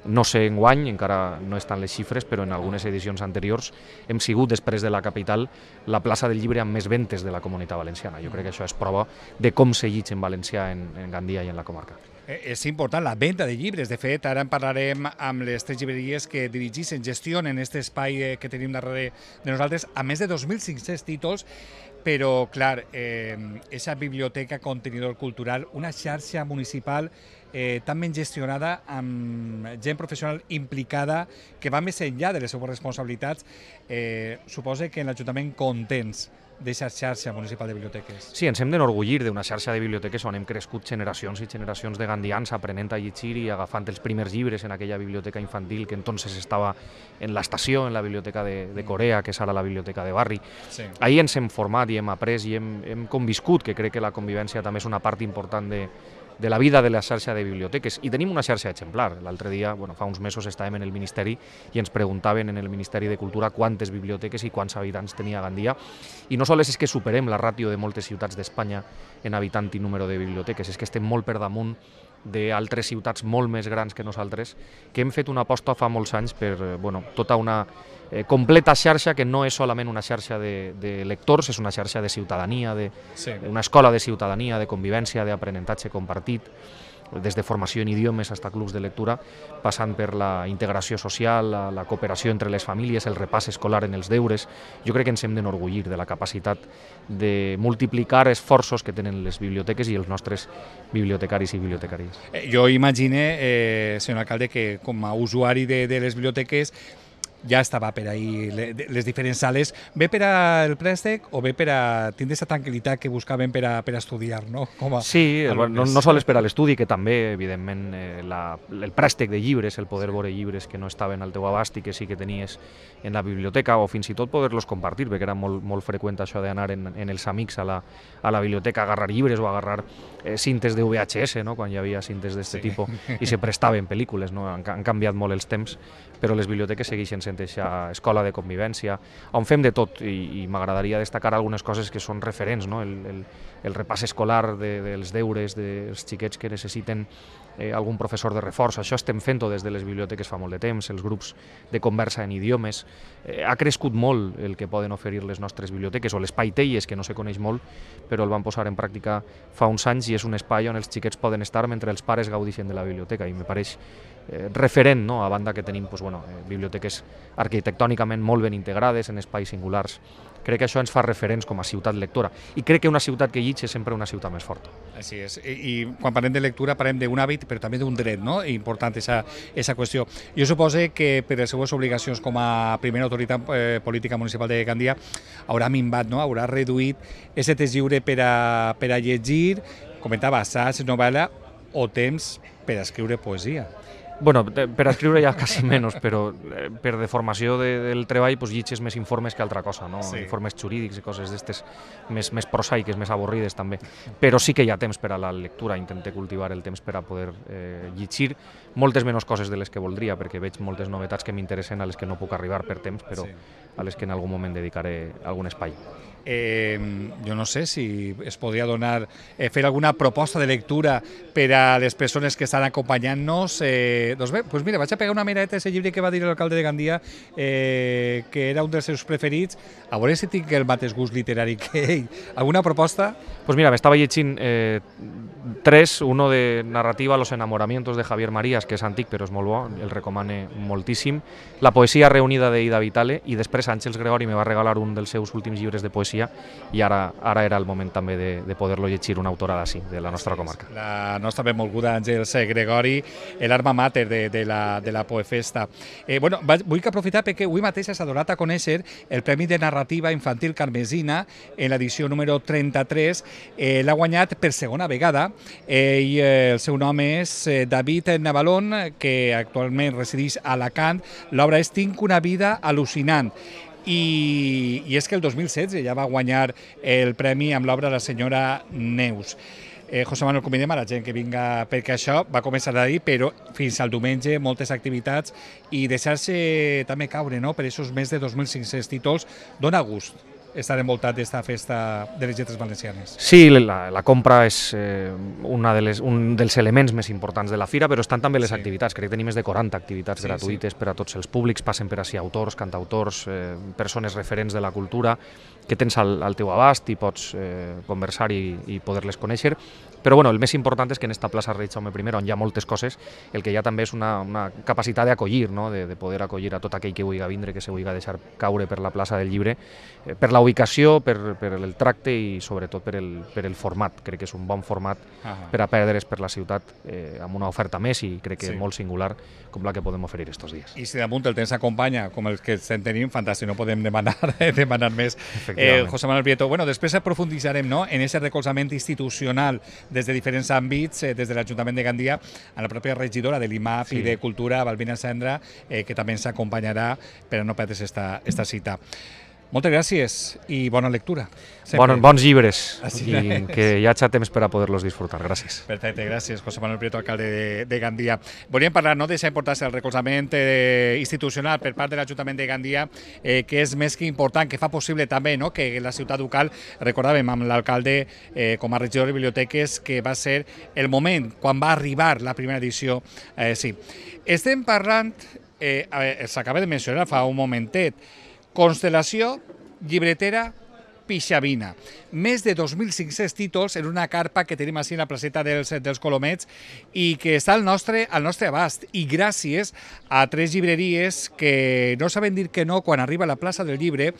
no sé en guany, encara no estan les xifres, però en algunes edicions anteriors hem sigut, després de la capital, la plaça del llibre amb més ventes de la comunitat valenciana. Jo crec que això és prova de com se llits en valencià en, en Gandia i en la comarca. Eh, és important la venda de llibres. De fet, ara en parlarem amb les tres llibreries que dirigeixen, gestionen aquest espai eh, que tenim darrere de nosaltres, a més de 2.500 títols, però, clar, eh, esa biblioteca contenidor cultural, una xarxa municipal eh, tan ben gestionada amb gent professional implicada que va més enllà de les seves responsabilitats, eh, suposa que en l'Ajuntament contents d'aquesta xarxa municipal de biblioteques. Sí, ens hem d'enorgullir d'una xarxa de biblioteques on hem crescut generacions i generacions de gandians aprenent a llegir i agafant els primers llibres en aquella biblioteca infantil que entonces estava en l'estació, en la biblioteca de, de mm. Corea, que és ara la biblioteca de barri. Sí. Ahir ens hem format i hem après i hem, hem conviscut, que crec que la convivència també és una part important de, de la vida de la xarxa de biblioteques. I tenim una xarxa exemplar. L'altre dia, bueno, fa uns mesos, estàvem en el Ministeri i ens preguntaven en el Ministeri de Cultura quantes biblioteques i quants habitants tenia Gandia. I no només és que superem la ràtio de moltes ciutats d'Espanya en habitant i número de biblioteques, és que estem molt per damunt d'altres ciutats molt més grans que nosaltres, que hem fet una aposta fa molts anys per eh, bueno, tota una eh, completa xarxa que no és solament una xarxa de, de lectors, és una xarxa de ciutadania, de, sí. una escola de ciutadania, de convivència, d'aprenentatge compartit, des de formació en idiomes fins a clubs de lectura, passant per la integració social, la, la cooperació entre les famílies, el repàs escolar en els deures. Jo crec que ens hem d'enorgullir de la capacitat de multiplicar esforços que tenen les biblioteques i els nostres bibliotecaris i bibliotecàries. Eh, jo imagine, eh, senyor alcalde, que com a usuari de, de les biblioteques ja estava per ahir les diferents sales. Ve per al préstec o ve per a tindre aquesta tranquil·litat que buscaven per a, per a estudiar, no? Com a, sí, a no, no sols per a l'estudi, que també, evidentment, eh, la, el préstec de llibres, el poder veure llibres que no estaven al teu abast i que sí que tenies en la biblioteca o fins i tot poder-los compartir, perquè era molt, molt freqüent això d'anar en, en els amics a la, a la biblioteca a agarrar llibres o a agarrar eh, cintes de VHS, no? quan hi havia cintes d'aquest sí. tipus i se prestaven pel·lícules, no? han, han canviat molt els temps, però les biblioteques segueixen sent aquesta escola de convivència, on fem de tot i, i m'agradaria destacar algunes coses que són referents, no? el, el, el repàs escolar de, dels deures dels xiquets que necessiten eh, algun professor de reforç, això estem fent-ho des de les biblioteques fa molt de temps, els grups de conversa en idiomes, eh, ha crescut molt el que poden oferir les nostres biblioteques o l'espai Teies, que no se coneix molt, però el van posar en pràctica fa uns anys i és un espai on els xiquets poden estar mentre els pares gaudixen de la biblioteca i me pareix Eh, referent, no? a banda que tenim doncs, bueno, eh, biblioteques arquitectònicament molt ben integrades en espais singulars. Crec que això ens fa referents com a ciutat lectora i crec que una ciutat que llitja és sempre una ciutat més forta. Així és, I, i quan parlem de lectura parlem d'un hàbit però també d'un dret, no? important esa, esa qüestió. Jo suposo que per les seues obligacions com a primera autoritat eh, política municipal de Gandia haurà minvat, no? haurà reduït aquest temps lliure per a, per a llegir, comentava, saps, novel·la o temps per a escriure poesia bueno, per escriure ja quasi menys, però eh, per deformació de, del treball pues, llitges més informes que altra cosa, no? sí. informes jurídics i coses d'aquestes més, més prosaiques, més avorrides també. Però sí que hi ha temps per a la lectura, intenté cultivar el temps per a poder eh, llegir moltes menys coses de les que voldria, perquè veig moltes novetats que m'interessen a les que no puc arribar per temps, però sí. a les que en algun moment dedicaré algun espai eh, jo no sé si es podria donar, eh, fer alguna proposta de lectura per a les persones que estan acompanyant-nos. Eh, doncs bé, pues mira, vaig a pegar una mireta a aquest llibre que va dir l'alcalde de Gandia, eh, que era un dels seus preferits. A veure si tinc el mateix gust literari que ell. Alguna proposta? Pues mira, m'estava llegint eh, tres, uno de narrativa Los enamoramientos de Javier Marías, que és antic però és molt bo, el recomane moltíssim, la poesia reunida de Ida Vitale i després Àngels Gregori me va regalar un dels seus últims llibres de poesia poesia i ara, ara era el moment també de, de poder-lo llegir una autora d'ací, de la nostra comarca. La nostra benvolguda Àngels Gregori, l'arma mater de, de, la, de la Poefesta. Eh, bueno, vull que aprofitar perquè avui mateix s'ha donat a conèixer el Premi de Narrativa Infantil Carmesina en l'edició número 33. Eh, L'ha guanyat per segona vegada eh, i eh, el seu nom és eh, David Navalón, que actualment resideix a Alacant. L'obra és Tinc una vida al·lucinant i, i és que el 2016 ja va guanyar el premi amb l'obra de la senyora Neus. Eh, José Manuel, convidem a la gent que vinga perquè això va començar d'ahir, però fins al diumenge moltes activitats i deixar-se també caure no? per aquests més de 2.500 títols dona gust estar envoltat d'esta festa de les lletres valencianes. Sí, la, la compra és eh, una de les, un dels elements més importants de la fira, però estan també les sí. activitats. Crec que tenim més de 40 activitats sí, gratuïtes sí. per a tots els públics, passen per si autors, cantautors, eh, persones referents de la cultura, que tens al, al teu abast i pots eh, conversar i, i poder-les conèixer. Però bueno, el més important és que en esta plaça Rei Jaume I, on hi ha moltes coses, el que hi ha també és una, una capacitat d'acollir, no? de, de poder acollir a tot aquell que vulgui vindre, que se vulgui deixar caure per la plaça del llibre, eh, per la ubicació, per, per el tracte i sobretot per el, per el format. Crec que és un bon format uh -huh. per a perdre's per la ciutat eh, amb una oferta més i crec que sí. molt singular com la que podem oferir estos dies. I si damunt el temps acompanya, com el que estem tenint, fantàstic, no podem demanar eh, demanar més. Eh, José Manuel Prieto, bueno, després profunditzarem no? en aquest recolzament institucional des de diferents àmbits, eh, des de l'Ajuntament de Gandia, a la pròpia regidora de l'IMAP sí. i de Cultura, Balbina Sandra, eh, que també ens acompanyarà per a no perdre esta, esta cita. Moltes gràcies i bona lectura. Bon, bons llibres Així i és. que hi hagi temps per a poder-los disfrutar. Gràcies. Perfecte, gràcies, José Manuel Prieto, alcalde de, de Gandia. Volíem parlar no, de la importància del recolzament eh, institucional per part de l'Ajuntament de Gandia, eh, que és més que important, que fa possible també no, que la ciutat ducal, recordàvem amb l'alcalde eh, com a regidor de biblioteques, que va ser el moment, quan va arribar la primera edició. Eh, sí. Estem parlant, eh, s'acaba de mencionar fa un momentet, Constel·lació, llibretera, Pixavina. Més de 2.500 títols en una carpa que tenim així a la placeta dels, dels Colomets i que està al nostre, al nostre abast i gràcies a tres llibreries que no saben dir que no quan arriba a la plaça del llibre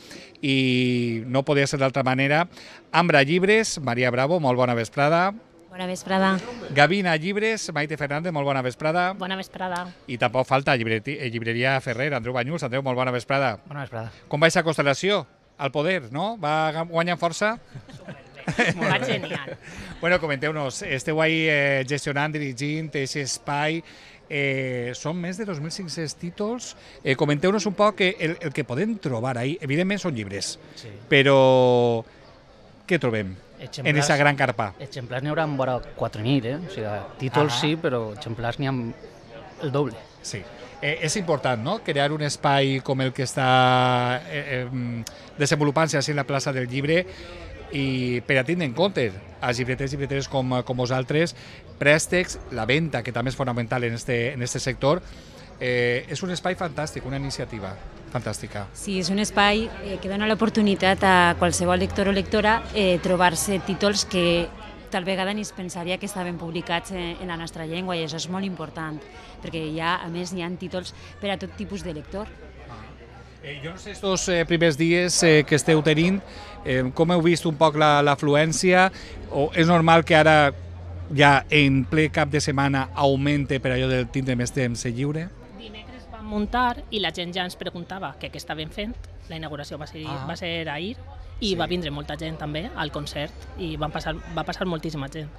i no podia ser d'altra manera. Ambra Llibres, Maria Bravo, molt bona vesprada. Bona vesprada. Gavina Llibres, Maite Fernández, molt bona vesprada. Bona vesprada. I tampoc falta llibreti, eh, llibreria Ferrer, Andreu Banyuls. Andreu, molt bona vesprada. Bona vesprada. Com va aquesta constel·lació? Al poder, no? Va guanyant força? Molt genial. bueno, comenteu-nos, esteu ahí eh, gestionant, dirigint aquest espai, eh, són més de 2.500 títols. Eh, Comenteu-nos un poc eh, el, el que podem trobar ahí. Evidentment són llibres, sí. però què trobem? exemplars, en aquesta gran carpa. Exemplars n'hi haurà vora 4.000, eh? O sigui, títols ah. sí, però exemplars n'hi ha el doble. Sí. Eh, és important, no?, crear un espai com el que està eh, eh, desenvolupant-se així en la plaça del llibre i per a tindre en compte a llibreters i llibreters com, com vosaltres, préstecs, la venda, que també és fonamental en este, en este sector, eh, és un espai fantàstic, una iniciativa fantàstica. Sí, és un espai eh, que dona l'oportunitat a qualsevol lector o lectora eh, trobar-se títols que tal vegada ni es pensaria que estaven publicats en, eh, en la nostra llengua i això és molt important, perquè ja, a més, hi ha títols per a tot tipus de lector. Ah. Eh, jo no sé, aquests eh, primers dies eh, que esteu tenint, eh, com heu vist un poc l'afluència? La, o és normal que ara ja en ple cap de setmana augmente per allò de tindre més temps lliure? muntar i la gent ja ens preguntava què, què estaven fent. La inauguració va ser, ah. va ser ahir i sí. va vindre molta gent també al concert i van passar, va passar moltíssima gent.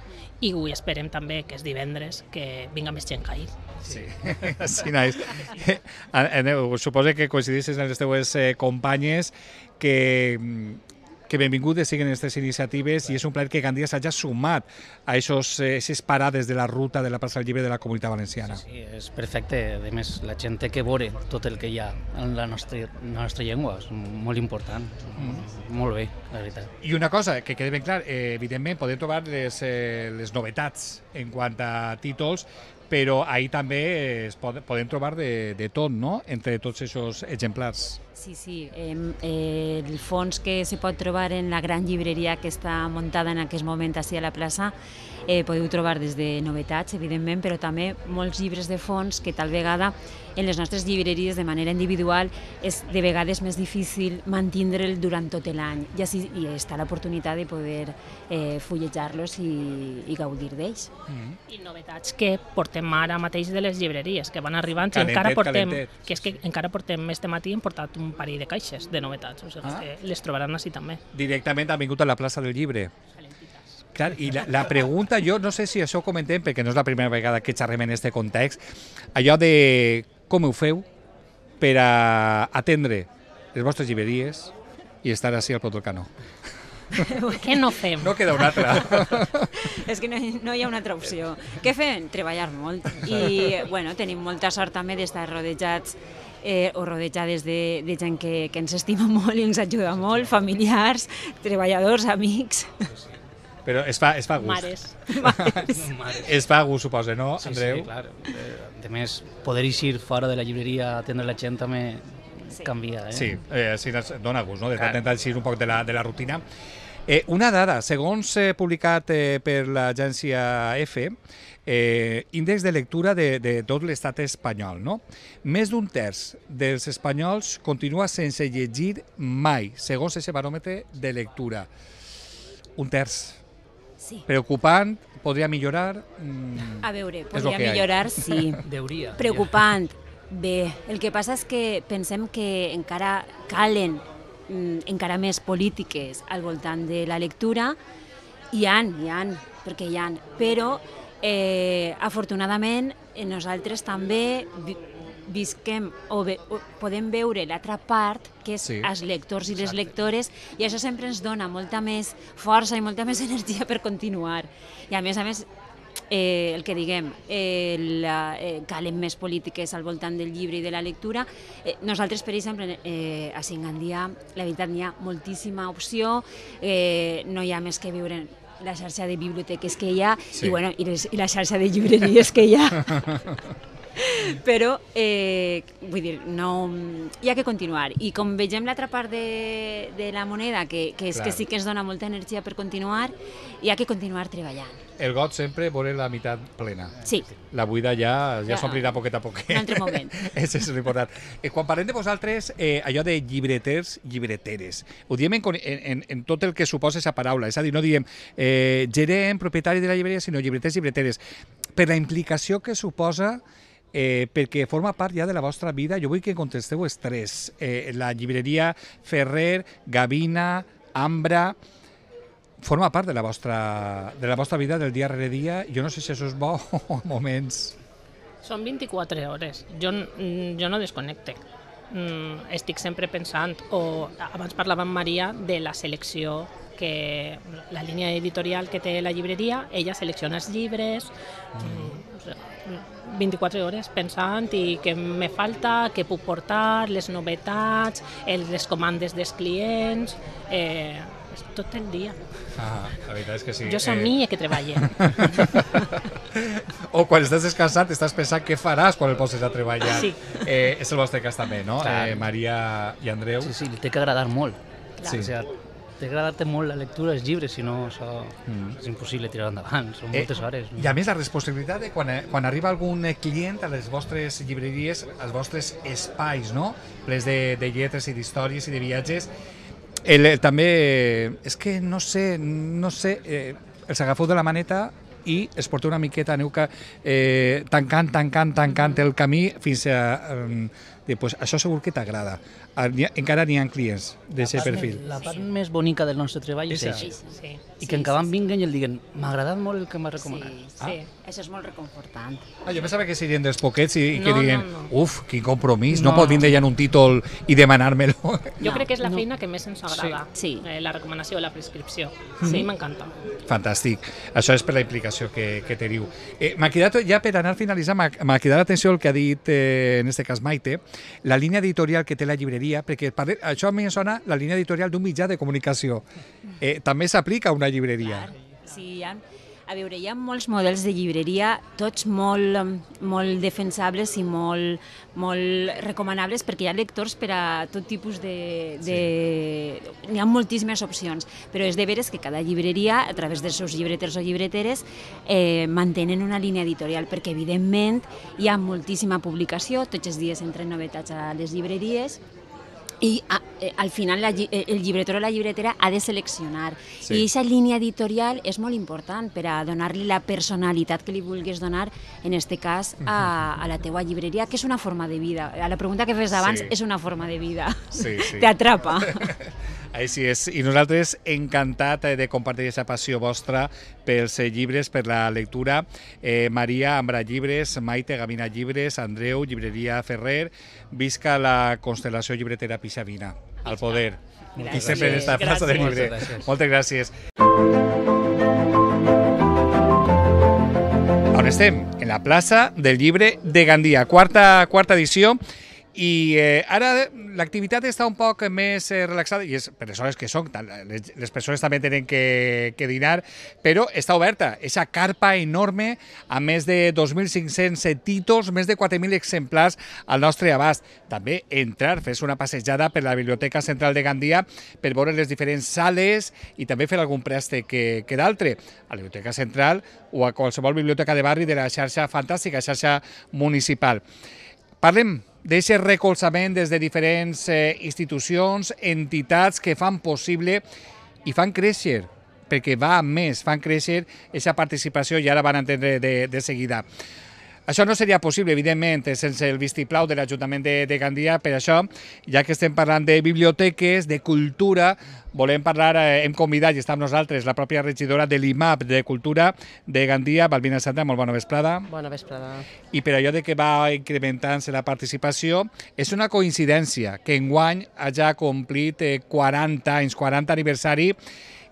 I avui esperem també que és divendres que vinga més gent que ahir. Sí, sí, nice. Eh, Aneu, suposa que coincidissis amb les teues eh, companyes que mm, que benvingudes siguin aquestes iniciatives i és un plaer que Gandia s'hagi sumat a aquestes eh, parades de la ruta de la plaça llibre de la comunitat valenciana. Sí, sí és perfecte. A més, la gent té que veure tot el que hi ha en la nostra, la nostra llengua. És molt important. Mm. Molt bé, la veritat. I una cosa que quede ben clar, eh, evidentment, podem trobar les, eh, les novetats en quant a títols, però ahir també es pod podem trobar de, de tot, no?, entre tots aquests exemplars. Sí, sí. Eh, eh, el fons que se pot trobar en la gran llibreria que està muntada en aquest moment així a la plaça eh, podeu trobar des de novetats, evidentment, però també molts llibres de fons que tal vegada en les nostres llibreries de manera individual és de vegades més difícil mantindre'l durant tot l'any. I així hi està l'oportunitat de poder eh, fullejar-los i, i gaudir d'ells. Mm -hmm. I novetats que portem ara mateix de les llibreries, que van arribant calentet, i encara portem, calentet. que és que encara portem este matí hem portat un parell de caixes de novetats, o sigui ah. que les trobaran així també. Directament han vingut a la plaça del llibre. Clar, i la, la pregunta, jo no sé si això ho comentem, perquè no és la primera vegada que xerrem en aquest context, allò de com ho feu per a atendre les vostres llibreries i estar així al pot del canó. Què no fem? No queda una altra. és que no, no hi ha una altra opció. Què fem? Treballar molt. I bueno, tenim molta sort també d'estar rodejats eh, o rodejades de, de gent que, que ens estima molt i ens ajuda molt, familiars, treballadors, amics... Però es fa, es fa gust. Mares. Mares. Es fa gust, suposa, no, sí, Andreu? Sí, clar. Eh, de, més, poder eixir fora de la llibreria, atendre la gent també sí. canvia. Eh? Sí, eh, sí, dona gust, no? de tant tant eixir un poc de la, de la rutina. Eh, una dada, segons eh, publicat eh, per l'agència EFE, eh, índex de lectura de, de tot l'estat espanyol, no? Més d'un terç dels espanyols continua sense llegir mai, segons aquest baròmetre de lectura. Un terç. Sí. Preocupant, podria millorar... Mm, a veure, podria millorar, hi. sí. Deuria. Preocupant, bé. El que passa és que pensem que encara calen mm, encara més polítiques al voltant de la lectura. Hi han, hi han, perquè hi han. Però, eh, afortunadament, nosaltres també visquem o, ve, o podem veure l'altra part, que és sí. els lectors i Exacte. les lectores, i això sempre ens dona molta més força i molta més energia per continuar. I a més a més, eh, el que diguem, eh, la, eh, calen més polítiques al voltant del llibre i de la lectura. Eh, nosaltres, per exemple, eh, a Singandia, la veritat, n'hi ha moltíssima opció, eh, no hi ha més que viure la xarxa de biblioteques que hi ha sí. i, bueno, i, les, i la xarxa de llibreries que hi ha. però eh, vull dir, no, hi ha que continuar i com vegem l'altra part de, de la moneda que, que és Clar. que sí que ens dona molta energia per continuar hi ha que continuar treballant el got sempre vore la meitat plena. Sí. La buida ja ja, s'omplirà poquet a poquet. Un altre moment. Això és l'important. Eh, quan parlem de vosaltres, eh, allò de llibreters, llibreteres, ho diem en, en, en tot el que suposa aquesta paraula, és a dir, no diem eh, gerent, propietari de la llibreria, sinó llibreters, llibreteres, per la implicació que suposa eh, perquè forma part ja de la vostra vida. Jo vull que contesteu els tres. Eh, la llibreria Ferrer, Gavina, Ambra forma part de la vostra, de la vostra vida del dia rere dia. Jo no sé si això és bo o moments... Són 24 hores. Jo, jo no desconnecte. Mm, estic sempre pensant, o abans parlava amb Maria de la selecció que la línia editorial que té la llibreria, ella selecciona els llibres, mm. 24 eh, hores pensant i què me falta, què puc portar, les novetats, les comandes dels clients, eh, tot el dia. Ah, la veritat és que sí. Jo som eh... que treballe. o quan estàs descansant estàs pensant què faràs quan el poses a treballar. Sí. Eh, és el vostre cas també, no? Clar. Eh, Maria i Andreu. Sí, sí, li té que agradar molt. Clar. Sí. O sigui, té que agradar-te molt la lectura dels llibres, si no això mm. és impossible tirar endavant, són eh, moltes hores. No? I a més la responsabilitat de quan, eh, quan arriba algun client a les vostres llibreries, als vostres espais, no? Ples de, de lletres i d'històries i de viatges, el, també, eh, és que no sé, no sé, eh, els agafeu de la maneta i es porta una miqueta, aneu que, eh, tancant, tancant, tancant el camí fins a... Eh, pues, això segur que t'agrada. Ah, encara n'hi ha clients ser perfil. La part sí. més bonica del nostre treball és això. Sí, sí, I que en acabant vinguen i el diguen m'ha agradat molt el que m'has recomanat. Sí, ah. això és molt reconfortant. Ah, jo pensava que serien dels poquets i, i no, que diguen no, no. uf, quin compromís, no, no pot vindre ja en un títol i demanar-me-lo. No, jo crec que és la feina que més ens agrada, sí. Eh, la recomanació, o la prescripció. Mm. Sí, m'encanta. Fantàstic. Això és per la implicació que, que diu. Eh, m'ha quedat, ja per anar finalitzant, m'ha quedat l'atenció el que ha dit, eh, en aquest cas, Maite, la línia editorial que té la llibreria llibreria, perquè per, això a mi em sona la línia editorial d'un mitjà de comunicació. Eh, també s'aplica a una llibreria. sí, hi ha, a veure, hi ha molts models de llibreria, tots molt, molt defensables i molt, molt recomanables, perquè hi ha lectors per a tot tipus de... de... Sí. Hi ha moltíssimes opcions, però és de veres que cada llibreria, a través dels seus llibreters o llibreteres, eh, mantenen una línia editorial, perquè evidentment hi ha moltíssima publicació, tots els dies entren novetats a les llibreries, i a, ah, eh, al final la, eh, el llibretero o la llibretera ha de seleccionar sí. i aquesta línia editorial és molt important per a donar-li la personalitat que li vulguis donar, en aquest cas a, a la teua llibreria, que és una forma de vida a la pregunta que fes abans sí. és una forma de vida sí, sí. t'atrapa Així és, i nosaltres encantat eh, de compartir aquesta passió vostra pels eh, llibres, per la lectura. Eh, Maria Ambra Llibres, Maite Gavina Llibres, Andreu, Llibreria Ferrer, visca la constel·lació llibretera Pixavina, al poder. Gràcies. I sempre en aquesta plaça de llibre. Moltes Moltes gràcies. On estem? En la plaça del llibre de Gandia, quarta, quarta edició i eh, ara l'activitat està un poc més eh, relaxada i és per les que són, les, les persones també tenen que, que dinar, però està oberta, aquesta carpa enorme amb més de 2.500 títols, més de 4.000 exemplars al nostre abast. També entrar, fer una passejada per la Biblioteca Central de Gandia per veure les diferents sales i també fer algun préstec que, que d'altre a la Biblioteca Central o a qualsevol biblioteca de barri de la xarxa fantàstica, xarxa municipal. Parlem d'aquest recolzament des de diferents eh, institucions, entitats que fan possible i fan créixer perquè va més, fan créixer aquesta participació i ara van entendre de, de seguida. Això no seria possible, evidentment, sense el vistiplau de l'Ajuntament de, de Gandia, per això, ja que estem parlant de biblioteques, de cultura, volem parlar, eh, hem convidat i està amb nosaltres la pròpia regidora de l'IMAP de Cultura de Gandia, Balbina Santa, molt bona vesprada. Bona vesprada. I per allò de que va incrementant-se la participació, és una coincidència que enguany ja complit 40 eh, anys, 40 aniversari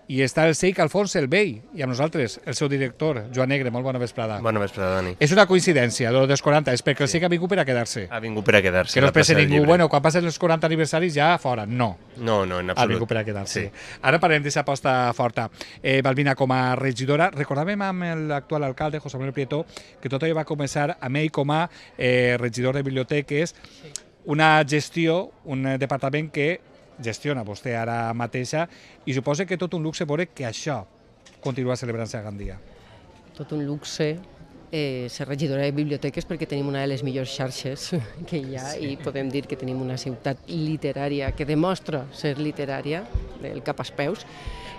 i està el Seic Alfons el Vell, i amb nosaltres el seu director, Joan Negre. Molt bona vesprada. Bona vesprada, Dani. És una coincidència, el dels 40, és perquè el Seic ha vingut per a quedar-se. Ha vingut per a quedar-se. Que no es pensi ningú, bueno, quan passen els 40 aniversaris ja fora. No. No, no, en absolut. Ha vingut per a quedar-se. Sí. Ara parlem d'aquesta aposta forta. Eh, Balbina, com a regidora, recordàvem amb l'actual alcalde, José Manuel Prieto, que tot allò va començar amb ell com a eh, regidor de biblioteques, una gestió, un departament que gestiona vostè ara mateixa i suposa que tot un luxe veure que això continua celebrant-se a Gandia. Tot un luxe eh, ser regidora de biblioteques perquè tenim una de les millors xarxes que hi ha sí. i podem dir que tenim una ciutat literària que demostra ser literària, del cap als peus,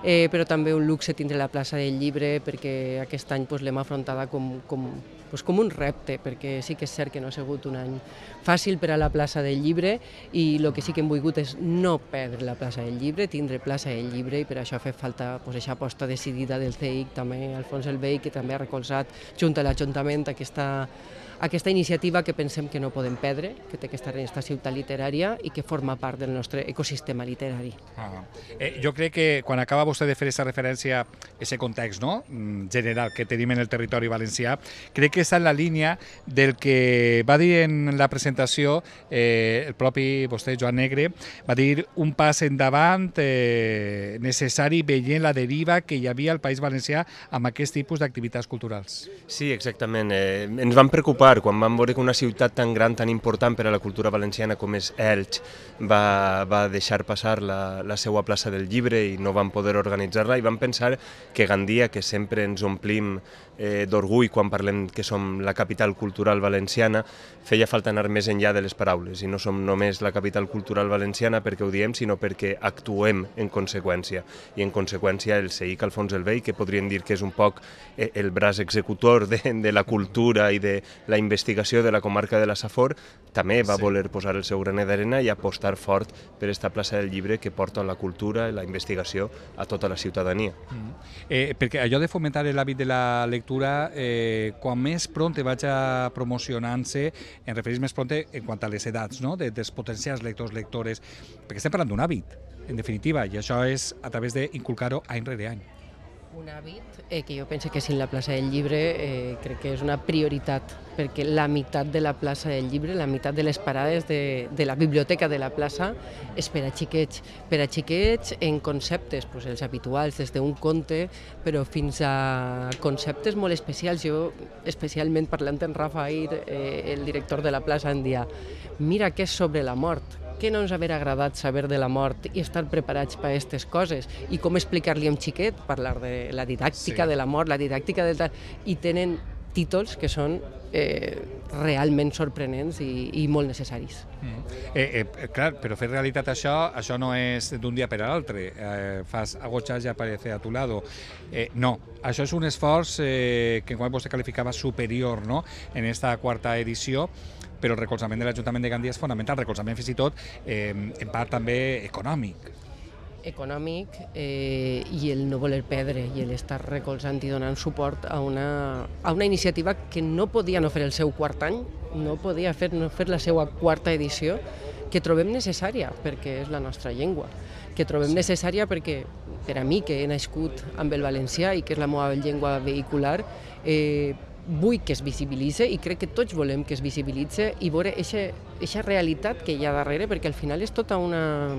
eh, però també un luxe tindre la plaça del llibre perquè aquest any pues, l'hem afrontada com, com, pues, com un repte, perquè sí que és cert que no ha sigut un any fàcil per a la plaça del llibre i el que sí que hem volgut és no perdre la plaça del llibre, tindre plaça del llibre i per això ha fet falta pues, aquesta aposta decidida del CEIC, també Alfons el Vell, que també ha recolzat junt a l'Ajuntament aquesta aquesta iniciativa que pensem que no podem perdre, que té que estar en ciutat literària i que forma part del nostre ecosistema literari. Ah, eh, jo crec que quan acaba vostè de fer aquesta referència, aquest context no? Mm, general que tenim en el territori valencià, crec que està en la línia del que va dir en la presentació eh, el propi vostè, Joan Negre, va dir un pas endavant eh, necessari veient la deriva que hi havia al País Valencià amb aquest tipus d'activitats culturals. Sí, exactament. Eh, ens vam preocupar part, quan vam veure que una ciutat tan gran, tan important per a la cultura valenciana com és Elx va, va deixar passar la, la seva plaça del llibre i no van poder organitzar-la i vam pensar que Gandia, que sempre ens omplim eh, d'orgull quan parlem que som la capital cultural valenciana, feia falta anar més enllà de les paraules i no som només la capital cultural valenciana perquè ho diem, sinó perquè actuem en conseqüència i en conseqüència el CEIC Alfons el Vell, que podríem dir que és un poc eh, el braç executor de, de la cultura i de la la investigació de la comarca de la Safor també va sí. voler posar el seu granet d'arena i apostar fort per esta plaça del llibre que porta la cultura i la investigació a tota la ciutadania. Mm. Eh, perquè allò de fomentar l'hàbit de la lectura, eh, quan més pront a promocionant-se, en referir més pront en quant a les edats, no? de, dels potencials lectors, lectores, perquè estem parlant d'un hàbit, en definitiva, i això és a través d'inculcar-ho any rere any un hàbit eh, que jo penso que si en la plaça del llibre eh, crec que és una prioritat, perquè la meitat de la plaça del llibre, la meitat de les parades de, de la biblioteca de la plaça és per a xiquets, per a xiquets en conceptes, pues, els habituals, des d'un conte, però fins a conceptes molt especials. Jo, especialment parlant amb Rafa Ayr, eh, el director de la plaça, em dia, mira què és sobre la mort, què no ens haver agradat saber de la mort i estar preparats per a aquestes coses? I com explicar-li a un xiquet, parlar de la didàctica sí. de la mort, la didàctica del... I tenen títols que són eh, realment sorprenents i, i molt necessaris. Mm. Eh, eh, eh, clar, però fer realitat això, això no és d'un dia per a l'altre. Eh, fas agotxar i aparece a tu lado. Eh, no, això és un esforç eh, que en qual vostè qualificava superior no? en esta quarta edició però el recolzament de l'Ajuntament de Gandia és fonamental, recolzament fins i tot eh, en part també econòmic econòmic eh, i el no voler perdre i el estar recolzant i donant suport a una, a una iniciativa que no podia no fer el seu quart any, no podia fer, no fer la seva quarta edició, que trobem necessària perquè és la nostra llengua, que trobem necessària perquè per a mi que he nascut amb el valencià i que és la meva llengua vehicular, eh, vull que es visibilitze i crec que tots volem que es visibilitze i veure aquesta realitat que hi ha darrere, perquè al final és tota una,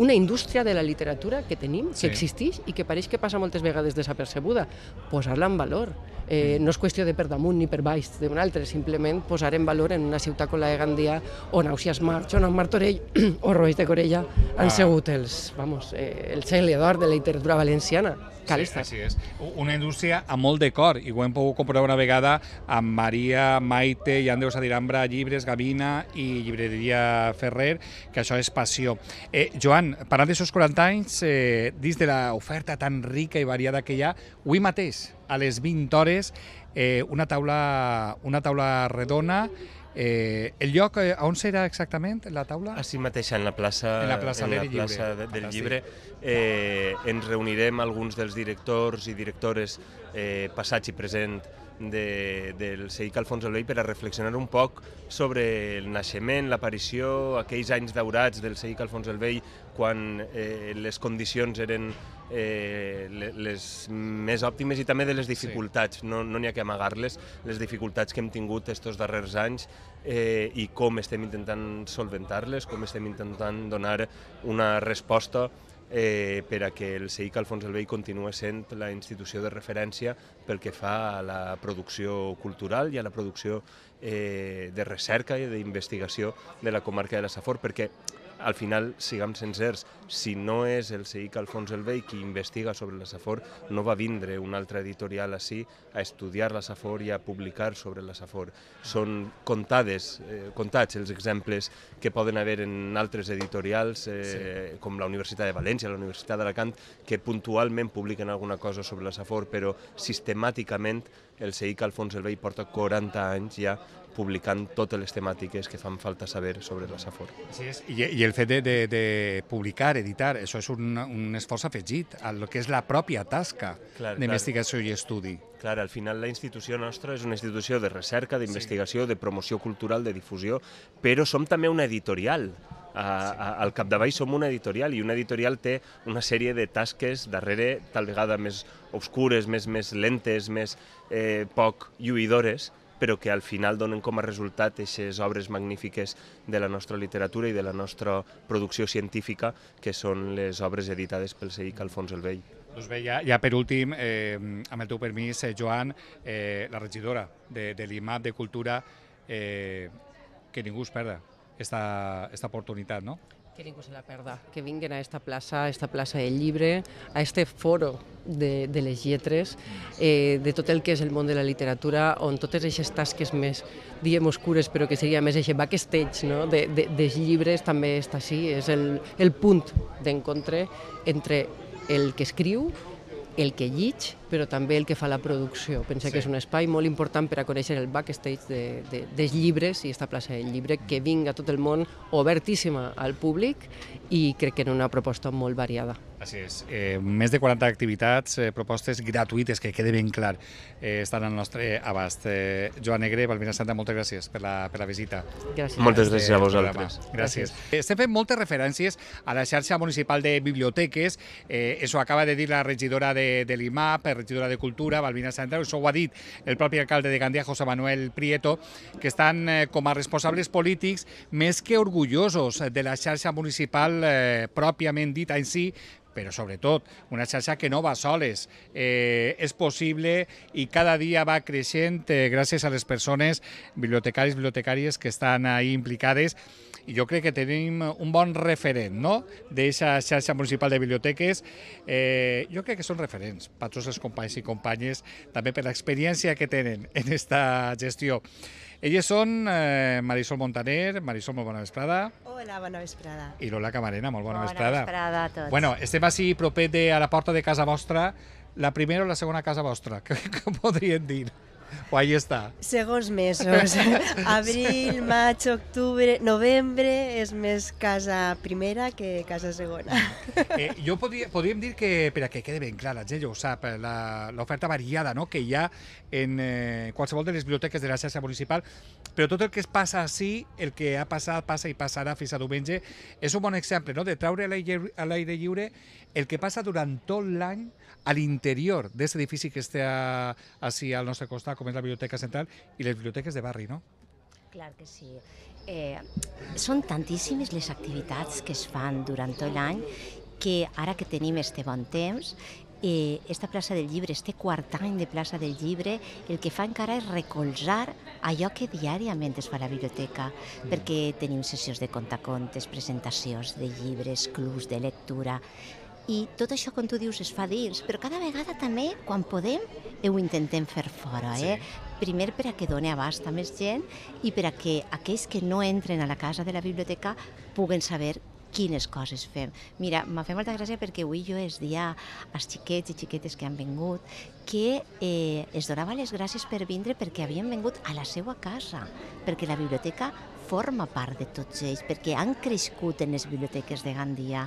una indústria de la literatura que tenim, sí. que existeix i que pareix que passa moltes vegades desapercebuda. Posar-la en valor. Eh, mm. no és qüestió de per damunt ni per baix d'un altre, simplement posar en valor en una ciutat com la de Gandia on Ausias March, on Martorell o Roig de Corella han ah. segut els, vamos, eh, el segle d'or de la literatura valenciana cal sí, Així és. Una indústria amb molt de cor, i ho hem pogut comprovar una vegada amb Maria, Maite i Andreu Sadirambra, Llibres, Gavina i Llibreria Ferrer, que això és passió. Eh, Joan, parlant d'aquests 40 anys, eh, dins de l'oferta tan rica i variada que hi ha, avui mateix, a les 20 hores, eh, una taula, una taula redona Eh, el lloc, eh, on serà exactament la taula? Així mateix, en la plaça, en la plaça, en la llibre. plaça de, del llibre. Eh, ens reunirem alguns dels directors i directores eh, passats i present de, del Seic Alfonso Ley per a reflexionar un poc sobre el naixement, l'aparició, aquells anys daurats del Seic Alfonso el Vell quan eh, les condicions eren eh, les més òptimes i també de les dificultats, sí. no n'hi no ha que amagar-les, les dificultats que hem tingut estos darrers anys eh, i com estem intentant solventar-les, com estem intentant donar una resposta eh, per a que el CEIC Alfons el Vell continuï sent la institució de referència pel que fa a la producció cultural i a la producció eh, de recerca i d'investigació de la comarca de la Safor, perquè al final siguem sincers, si no és el CIC Alfons el Vell qui investiga sobre la Safor, no va vindre un altre editorial així a estudiar la Safor i a publicar sobre la Safor. Són contades, eh, contats els exemples que poden haver en altres editorials, eh, sí. com la Universitat de València, la Universitat d'Alacant, que puntualment publiquen alguna cosa sobre la Safor, però sistemàticament el CIC Alfons el Vell porta 40 anys ja publicant totes les temàtiques que fan falta saber sobre la Safor. Sí, i, i el fet de, de, de publicar, editar, això és un, un esforç afegit a lo que és la pròpia tasca d'investigació i estudi. Clar, al final la institució nostra és una institució de recerca, d'investigació, sí. de promoció cultural, de difusió, però som també una editorial. A, a, al capdavall som una editorial i una editorial té una sèrie de tasques darrere, tal vegada més obscures, més, més lentes, més eh, poc lluïdores, però que al final donen com a resultat aquestes obres magnífiques de la nostra literatura i de la nostra producció científica, que són les obres editades pel CEIC Alfons el Vell. Doncs bé, ja, ja per últim, eh, amb el teu permís, eh, Joan, eh, la regidora de, de l'IMAP de Cultura, eh, que ningú es perda aquesta, oportunitat, no? Que ningú se la perda, que vinguin a esta plaça, a esta plaça del llibre, a este foro de, de les lletres, eh, de tot el que és el món de la literatura, on totes aquestes tasques més, diguem, oscures, però que seria més aquest backstage no? de, de, dels llibres també està així, és el, el punt d'encontre entre el que escriu, el que llig però també el que fa la producció. Pensa sí. que és un espai molt important per a conèixer el backstage de, de, dels llibres i esta plaça del llibre que vinga a tot el món obertíssima al públic i crec que en una proposta molt variada. Així és. Eh, més de 40 activitats, eh, propostes gratuïtes, que quede ben clar, eh, estan al nostre abast. Eh, Joan Negre, Balmina Santa, moltes gràcies per la, per la visita. Gràcies. Moltes gràcies a vosaltres. Gràcies. gràcies. Eh, estem fent moltes referències a la xarxa municipal de biblioteques. Eh, això acaba de dir la regidora de, de l'IMA regidora de Cultura, Balbina Santana, això ho ha dit el propi alcalde de Gandia, José Manuel Prieto, que estan eh, com a responsables polítics més que orgullosos de la xarxa municipal eh, pròpiament dita en si, però sobretot una xarxa que no va soles. Eh, és possible i cada dia va creixent eh, gràcies a les persones, bibliotecaris, bibliotecàries que estan ahí implicades i jo crec que tenim un bon referent no? d'aquesta xarxa municipal de biblioteques. Eh, jo crec que són referents per tots els companys i companyes, també per l'experiència que tenen en aquesta gestió. Elles són eh, Marisol Montaner. Marisol, molt bona vesprada. Hola, bona vesprada. I Lola Camarena, molt bona, bona vesprada. Bona vesprada a tots. Bueno, estem així propet de, a la porta de casa vostra, la primera o la segona casa vostra, que, que podríem dir. O ahí està. Segons mesos. Abril, maig, octubre, novembre és més casa primera que casa segona. Eh, jo podria, podríem dir que, per a que quede ben clar, la gent ja ho sap, l'oferta variada no? que hi ha en eh, qualsevol de les biblioteques de la xarxa municipal, però tot el que es passa així, el que ha passat, passa i passarà fins a diumenge, és un bon exemple no? de traure a l'aire lliure el que passa durant tot l'any a l'interior d'aquest edifici que està així al nostre costat, com és la Biblioteca Central i les biblioteques de barri, no? Clar que sí. Eh, són tantíssimes les activitats que es fan durant tot l'any que ara que tenim este bon temps, eh, esta plaça del llibre, este quart any de plaça del llibre, el que fa encara és recolzar allò que diàriament es fa a la biblioteca, mm. perquè tenim sessions de contacontes, presentacions de llibres, clubs de lectura, i tot això, com tu dius, es fa dins, però cada vegada també, quan podem, ho intentem fer fora, sí. eh? primer per a que doni abast a més gent i per a que aquells que no entren a la casa de la biblioteca puguen saber quines coses fem. Mira, m'ha fet molta gràcia perquè avui jo es dia als xiquets i xiquetes que han vingut que eh, es donava les gràcies per vindre perquè havien vingut a la seva casa, perquè la biblioteca forma part de tots ells, perquè han crescut en les biblioteques de Gandia,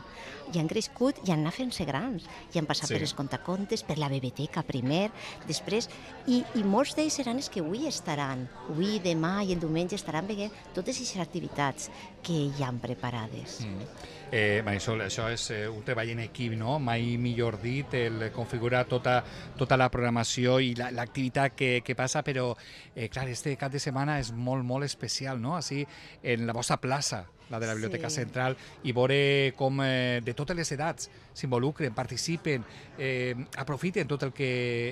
i han crescut i han anat fent-se grans, i han passat sí. per els contacontes, per la biblioteca primer, després, i, i molts d'ells seran els que avui estaran, avui, demà i el diumenge estaran veient totes aquestes activitats que hi han preparades. Mm. Eh, Marisol, això és eh, un treball en equip, no? Mai millor dit, el configurar tota, tota la programació i l'activitat la, que, que passa, però, eh, clar, este cap de setmana és molt, molt especial, no? Així, en la vostra plaça la de la Biblioteca sí. Central, i veure com eh, de totes les edats s'involucren, participen, eh, aprofiten tot el que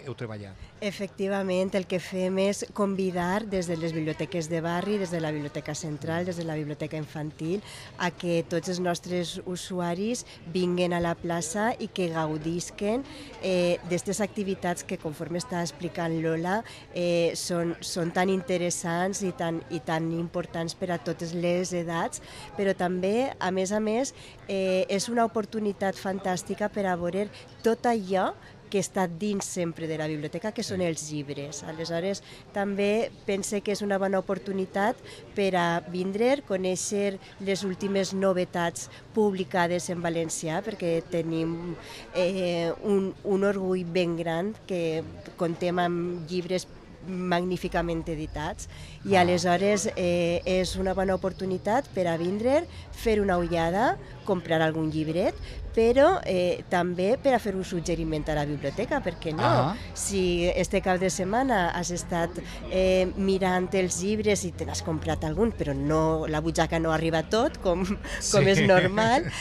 heu treballat. Efectivament, el que fem és convidar des de les biblioteques de barri, des de la Biblioteca Central, des de la Biblioteca Infantil, a que tots els nostres usuaris vinguen a la plaça i que gaudisquen eh, d'aquestes activitats que, conforme està explicant Lola, eh, són, són tan interessants i tan, i tan importants per a totes les edats però també, a més a més, eh, és una oportunitat fantàstica per a veure tot allò que està dins sempre de la biblioteca, que són els llibres. Aleshores, també pense que és una bona oportunitat per a vindre, conèixer les últimes novetats publicades en valencià, perquè tenim eh, un, un orgull ben gran que contem amb llibres magníficament editats i ah. aleshores eh, és una bona oportunitat per a vindre, fer una ullada, comprar algun llibret, però eh, també per a fer un suggeriment a la biblioteca, perquè no? -huh. Ah. Si este cap de setmana has estat eh, mirant els llibres i te n'has comprat algun, però no, la butxaca no arriba tot, com, sí. com és normal,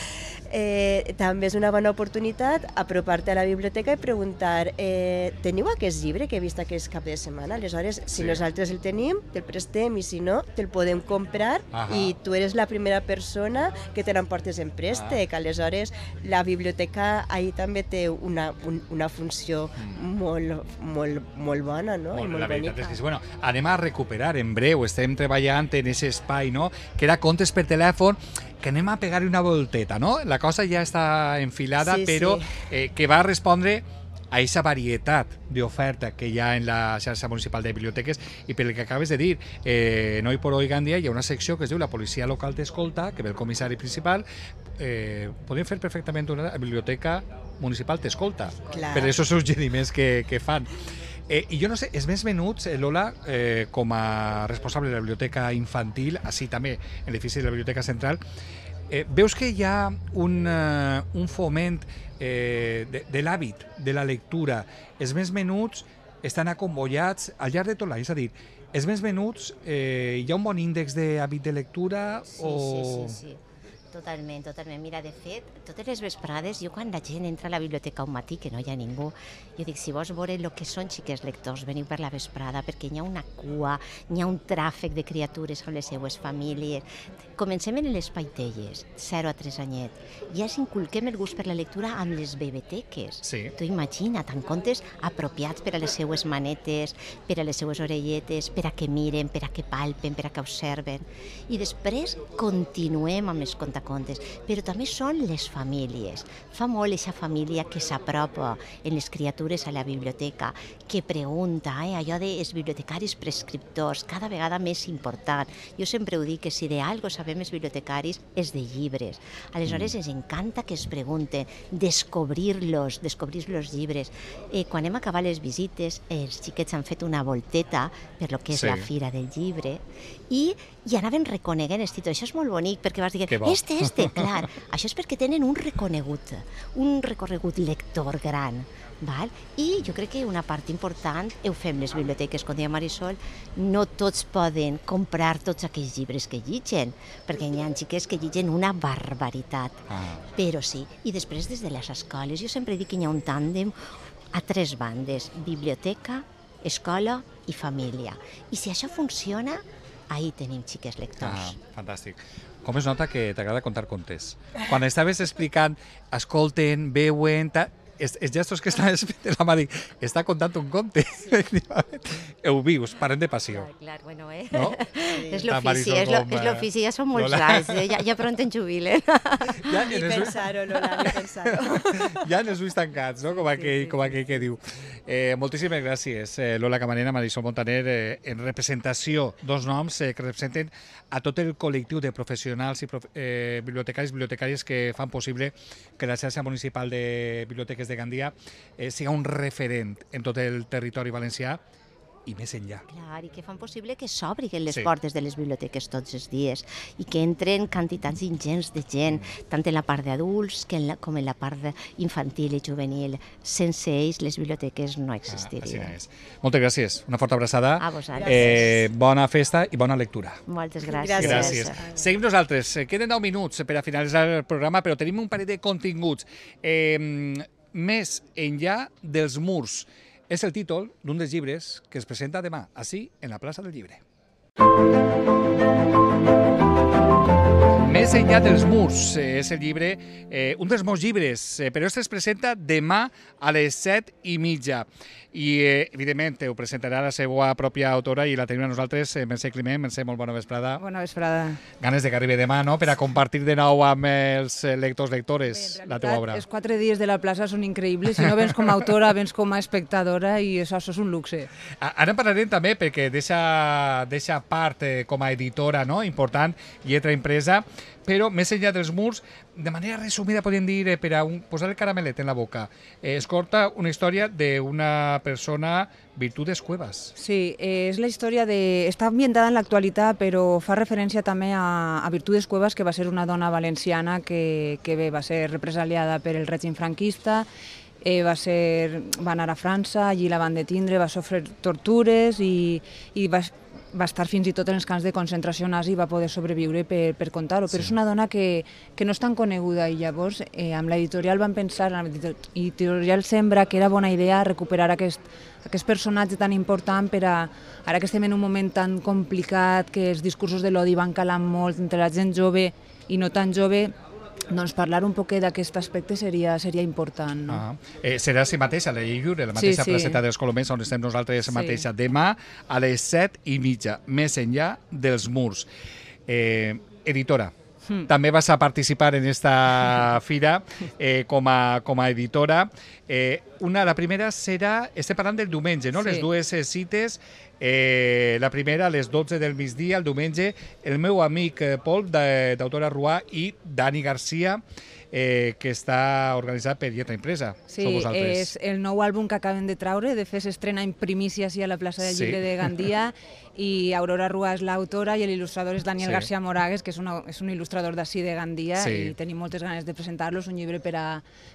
eh, també és una bona oportunitat apropar-te a la biblioteca i preguntar eh, teniu aquest llibre que he vist aquest cap de setmana? Aleshores, si sí. nosaltres el tenim, te'l prestem i si no, te'l podem comprar Aha. i tu eres la primera persona que te l'emportes en préstec. Ah. Aleshores, la biblioteca ahir també té una, un, una funció mm. molt, molt, molt bona no? Bueno, i molt la bonica. veritat és que, bueno, anem a recuperar en breu, estem treballant en aquest espai no? que era contes per telèfon que anem a pegar una volteta, no? La cosa ja està enfilada, sí, però sí. Eh, que va respondre a aquesta varietat d'oferta que hi ha en la xarxa municipal de biblioteques i pel que acabes de dir, eh, no hi per Oi Gandia dia hi ha una secció que es diu la policia local t'escolta, que ve el comissari principal, eh, podem fer perfectament una biblioteca municipal t'escolta, per aquests suggeriments que, que fan. Eh, I jo no sé, és més venuts, eh, Lola, eh, com a responsable de la biblioteca infantil, així també en l'edifici de la biblioteca central, eh, veus que hi ha un, uh, un foment eh, de, de l'hàbit, de la lectura. Els més menuts estan acombollats al llarg de tot l'any, és a dir, els més menuts, eh, hi ha un bon índex d'hàbit de lectura? Sí, o... sí, sí, sí. Totalment, totalment. Mira, de fet, totes les vesprades, jo quan la gent entra a la biblioteca un matí, que no hi ha ningú, jo dic, si vols veure el que són xiques lectors, veniu per la vesprada, perquè hi ha una cua, hi ha un tràfic de criatures amb les seues famílies. Comencem en les paitelles, 0 a 3 anyet. Ja s'inculquem el gust per la lectura amb les bebeteques. Sí. Tu imagina, tant contes apropiats per a les seues manetes, per a les seues orelletes, per a que miren, per a que palpen, per a que observen. I després continuem amb els contactes contes, però també són les famílies. Fa molt aquesta família que s'apropa en les criatures a la biblioteca, que pregunta, eh, allò els bibliotecaris prescriptors, cada vegada més important. Jo sempre ho dic, que si de algo sabem els bibliotecaris és de llibres. Aleshores, mm. ens encanta que es pregunten, descobrir-los, descobrir els llibres. Eh, quan hem acabat les visites, els xiquets han fet una volteta per lo que és sí. la fira del llibre i, i anaven reconeguent el títol. Això és molt bonic, perquè vas dir, este, este, clar. Això és perquè tenen un reconegut, un recorregut lector gran. Val? I jo crec que una part important ho fem les biblioteques, com deia Marisol, no tots poden comprar tots aquells llibres que llitgen, perquè hi ha xiquets que llitgen una barbaritat, ah. però sí. I després des de les escoles, jo sempre dic que hi ha un tàndem a tres bandes, biblioteca, escola i família. I si això funciona, ahir tenim xiques lectors. Ah, fantàstic. Com es nota que t'agrada contar contes. Quan estaves explicant, escolten, veuen, ta és, és gestos que estan fent la mà dic, està contant un conte, Sí. Ho vius, parem de passió. Clar, clar bueno, eh? No? Sí. És l'ofici, és l'ofici, ja són molts Lola. anys, eh? ja, ja pront en jubilen. Ja, ni pensar-ho, Lola, ni pensar-ho. Ja en els ulls tancats, no? com, aquell, sí, sí. com aquell que diu. Eh, moltíssimes gràcies, eh, Lola Camarena, Marisol Montaner, eh, en representació dos noms eh, que representen a tot el col·lectiu de professionals i prof eh, bibliotecaris bibliotecàries que fan possible que la xarxa municipal de biblioteques de Gandia eh, siga un referent en tot el territori valencià i més enllà. Clar, i que fan possible que s'obriguen les sí. portes de les biblioteques tots els dies i que entren quantitats ingents de gent, tant en la part d'adults com en la part infantil i juvenil. Sense ells les biblioteques no ah, existirien. Ah, és. Moltes gràcies, una forta abraçada. A vosaltres. Eh, bona festa i bona lectura. Moltes gràcies. Gràcies. gràcies. Seguim nosaltres. Eh, queden 10 minuts per a finalitzar el programa, però tenim un parell de continguts. Eh, més enllà dels murs. És el títol d'un dels llibres que es presenta demà, així, en la plaça del llibre. Música més enllà dels murs eh, és el llibre, eh, un dels meus llibres, eh, però este es presenta demà a les set i mitja. I, eh, evidentment, ho presentarà la seva pròpia autora i la tenim a nosaltres, eh, Mercè Climent. Mercè, molt bona vesprada. Bona vesprada. Ganes de que arribi demà, no?, per a compartir de nou amb els eh, lectors, lectores, Bé, realitat, la teva obra. els quatre dies de la plaça són increïbles. Si no vens com a autora, vens com a espectadora i això, això és un luxe. Ara parlarem també, perquè deixa, deixa part eh, com a editora no? important, lletra impresa, però més enllà dels murs, de manera resumida podríem dir, eh, per a un, posar el caramelet en la boca, eh, es corta una història d'una persona Virtudes Cuevas. Sí, eh, és la història de... Està ambientada en l'actualitat, però fa referència també a, a Virtudes Cuevas, que va ser una dona valenciana que, que bé, va ser represaliada per el règim franquista, eh, va, ser, va anar a França, allí la van detindre, va sofrir tortures i, i va va estar fins i tot en els camps de concentració nazi i va poder sobreviure per, per contar-ho, però és una dona que, que no és tan coneguda i llavors eh, amb l'editorial van pensar, amb l'editorial sembra que era bona idea recuperar aquest, aquest personatge tan important per a, ara que estem en un moment tan complicat que els discursos de l'odi van calant molt entre la gent jove i no tan jove, doncs parlar un poquet d'aquest aspecte seria, seria important. No? Ah. Eh, serà si mateix a la Lliure, la mateixa sí, sí. placeta dels Colomers, on estem nosaltres sí. mateixa, demà a les set i mitja, més enllà dels murs. Eh, editora, mm. també vas a participar en esta fira eh, com, a, com a editora. Eh, una, la primera serà, estem parlant del diumenge, no? Sí. Les dues cites, eh, la primera a les 12 del migdia, el diumenge, el meu amic eh, Pol, d'autora Ruà, i Dani Garcia, eh, que està organitzat per Lletra Impresa. Sí, és el nou àlbum que acaben de traure, de fet s'estrena en primícia sí, a la plaça del sí. Llibre de Gandia y Aurora Rua és l'autora i l'il·lustrador és Daniel sí. García Moragues, que és, una, és un il·lustrador d'ací de Gandia sí. i tenim moltes ganes de presentar-los, un llibre per a,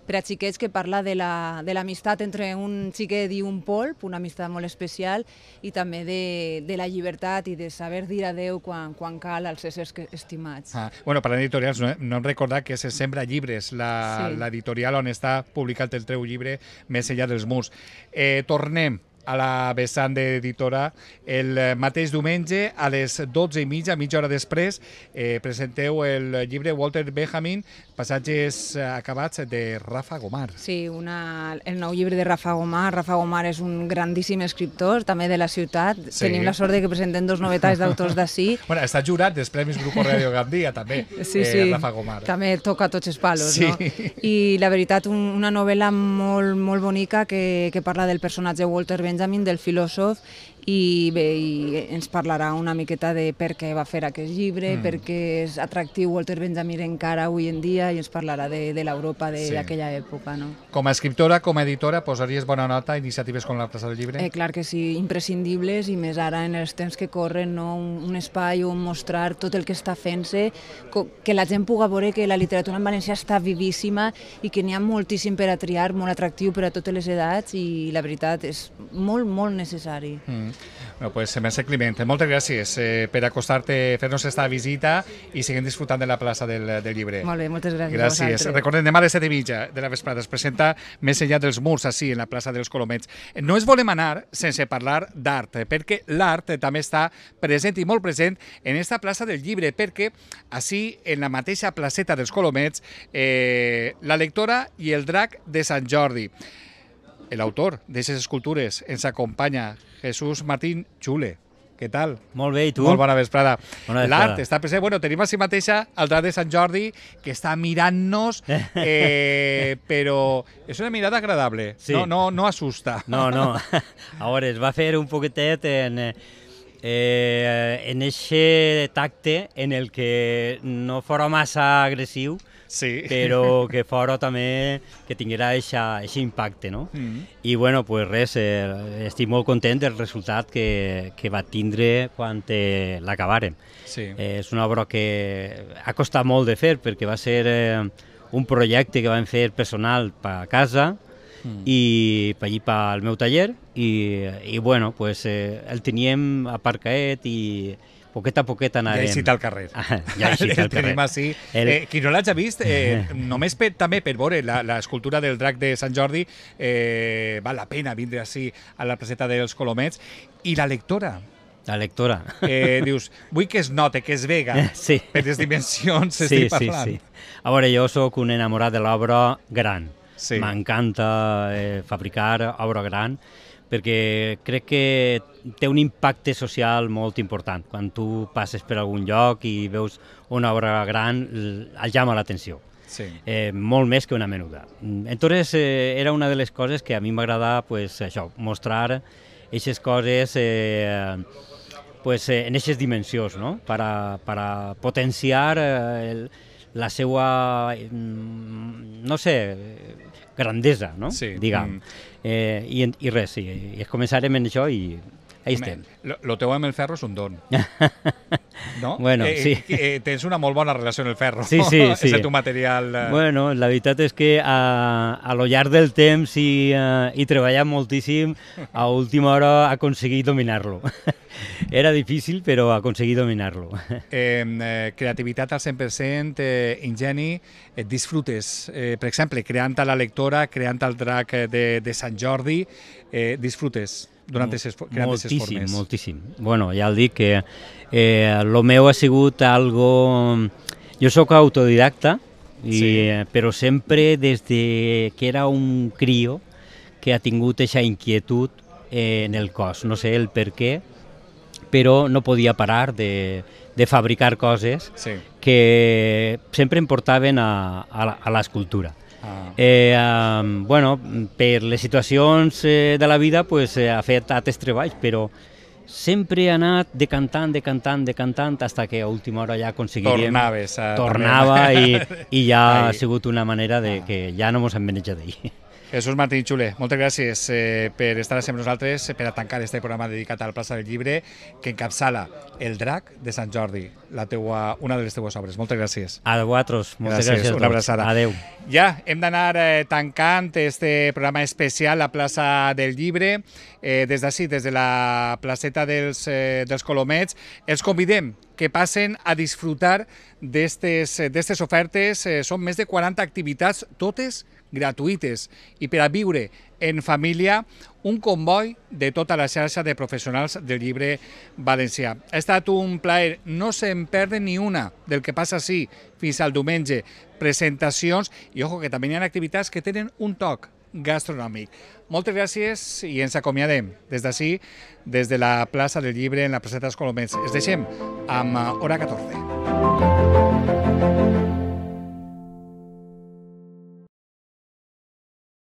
per a xiquets que parla de l'amistat la, de entre un xiquet i un polp, una amistat molt especial, i també de, de la llibertat i de saber dir adeu quan, quan cal als éssers estimats. Ah, bueno, parlant d'editorials, no, no hem recordat que se sembra llibres, l'editorial sí. on està publicat el teu llibre més enllà dels murs. Eh, tornem a la vessant d'editora el mateix diumenge a les 12 i mitja, mitja hora després, eh, presenteu el llibre Walter Benjamin Passatges eh, acabats de Rafa Gomar. Sí, una, el nou llibre de Rafa Gomar. Rafa Gomar és un grandíssim escriptor, també de la ciutat. Sí. Tenim la sort de que presenten dos novetats d'autors d'ací. bueno, està jurat dels Premis Grupo Radio Gandia, també, sí, sí. Eh, Rafa Gomar. També toca tots els palos, sí. no? I la veritat, un, una novel·la molt, molt bonica que, que parla del personatge Walter Benjamin, del filòsof, i bé, i ens parlarà una miqueta de per què va fer aquest llibre, mm. per què és atractiu Walter Benjamin encara avui en dia i ens parlarà de, de l'Europa d'aquella sí. època. No? Com a escriptora, com a editora, posaries bona nota a iniciatives com la del llibre? Eh, clar que sí, imprescindibles i més ara en els temps que corren, no? un, un espai on mostrar tot el que està fent-se, que la gent puga veure que la literatura en València està vivíssima i que n'hi ha moltíssim per a triar, molt atractiu per a totes les edats i la veritat és molt, molt necessari. Mm. Bueno, pues Mercè Climent, moltes gràcies eh, per acostar-te, fer-nos esta visita i seguim disfrutant de la plaça del, del llibre. Molt bé, moltes gràcies. Gràcies. Recordem, demà de les 7 mitja de la vesprada es presenta més enllà dels murs, així, en la plaça dels Colomets. No es volem anar sense parlar d'art, perquè l'art també està present i molt present en esta plaça del llibre, perquè així, en la mateixa placeta dels Colomets, eh, la lectora i el drac de Sant Jordi el autor de esas escultures, ens acompanya Jesús Martín Xule. Què tal? Molt bé, i tu? Molt bona vesprada. Bona L'art està present. Bueno, tenim a si mateixa el drac de Sant Jordi, que està mirant-nos, eh, però és una mirada agradable. Sí. No, no, no assusta. No, no. A veure, es va fer un poquetet en... Eh, en aquest tacte en el que no fora massa agressiu, sí. però que fora també que tinguera aquest impacte. No? Mm -hmm. I bueno, pues res, eh, estic molt content del resultat que, que va tindre quan eh, l'acabarem. Sí. Eh, és una obra que ha costat molt de fer perquè va ser eh, un projecte que vam fer personal per casa, mm. i per allí pel meu taller i, i bueno, pues, eh, el teníem aparcaet i, poquet a poquet anarem. Ja he citat al carrer. Ah, ja he citat al carrer. Tenim així. El... Eh, qui no l'hagi vist, eh, eh. només per, també per veure l'escultura del drac de Sant Jordi, eh, val la pena vindre així a la placeta dels Colomets. I la lectora, la lectora. Eh, dius, vull que es note, que es vega, sí. per les dimensions sí, estic parlant. Sí, sí. A veure, jo sóc un enamorat de l'obra gran. Sí. M'encanta eh, fabricar obra gran, perquè crec que té un impacte social molt important. Quan tu passes per algun lloc i veus una obra gran, el llama l'atenció. Sí. Eh, molt més que una menuda. Entonces, eh, era una de les coses que a mi m'agradava pues, això, mostrar aquestes coses eh, pues, eh, en aquestes dimensions, no? per a, per a potenciar eh, el, la seva, mm, no sé, grandesa, no? Sí. diguem. Mm. Eh, i, I res, i, i començarem en això i Ahí estem. Lo, lo teu amb el ferro és un don. No? bueno, eh, eh sí. Eh, tens una molt bona relació amb el ferro. Sí, sí, sí. és el teu material... Eh... Bueno, la veritat és que a, eh, a lo llarg del temps i, uh, eh, i treballant moltíssim, a última hora aconseguí dominar-lo. Era difícil, però aconseguí dominar-lo. Eh, creativitat al 100%, eh, ingeni, et disfrutes, eh, per exemple, creant a la lectora, creant el drac de, de Sant Jordi, eh, disfrutes durant aquest grandes moltíssim, formes? Moltíssim, moltíssim. Bueno, ja el dic que eh, lo meu ha sigut algo... Jo sóc autodidacta, i, sí. Eh, però sempre des de que era un crio que ha tingut aquesta inquietud eh, en el cos. No sé el per què, però no podia parar de, de fabricar coses sí. que sempre em portaven a, a, a l'escultura. Ah. Eh, eh, bueno, per les situacions eh, de la vida pues, eh, ha fet altres treballs, però sempre ha anat de de cantant, cantant, de cantant, fins que a última hora ja aconseguiríem... Tornaves a... Tornava i, i ja Ai. ha sigut una manera de ah. que ja no ens hem menjat d'ahir. Jesús Martín Xule, moltes gràcies eh, per estar amb nosaltres, eh, per a tancar aquest programa dedicat a la plaça del llibre que encapçala El drac de Sant Jordi, la teua, una de les teues obres. Moltes gràcies. A vosaltres, moltes gràcies. gràcies una abraçada. Adeu. Ja hem d'anar eh, tancant este programa especial a plaça del llibre. Eh, des d'ací, des de la placeta dels, eh, dels Colomets, els convidem que passen a disfrutar d'aquestes eh, ofertes. Eh, són més de 40 activitats, totes gratuïtes, i per a viure en família un comboi de tota la xarxa de professionals del llibre valencià. Ha estat un plaer, no se'n perde ni una del que passa així fins al diumenge. Presentacions, i ojo que també hi ha activitats que tenen un toc gastronòmic. Moltes gràcies i ens acomiadem des d'ací, des de la plaça del llibre en la placeta dels Colomets. Es deixem amb eh, Hora 14.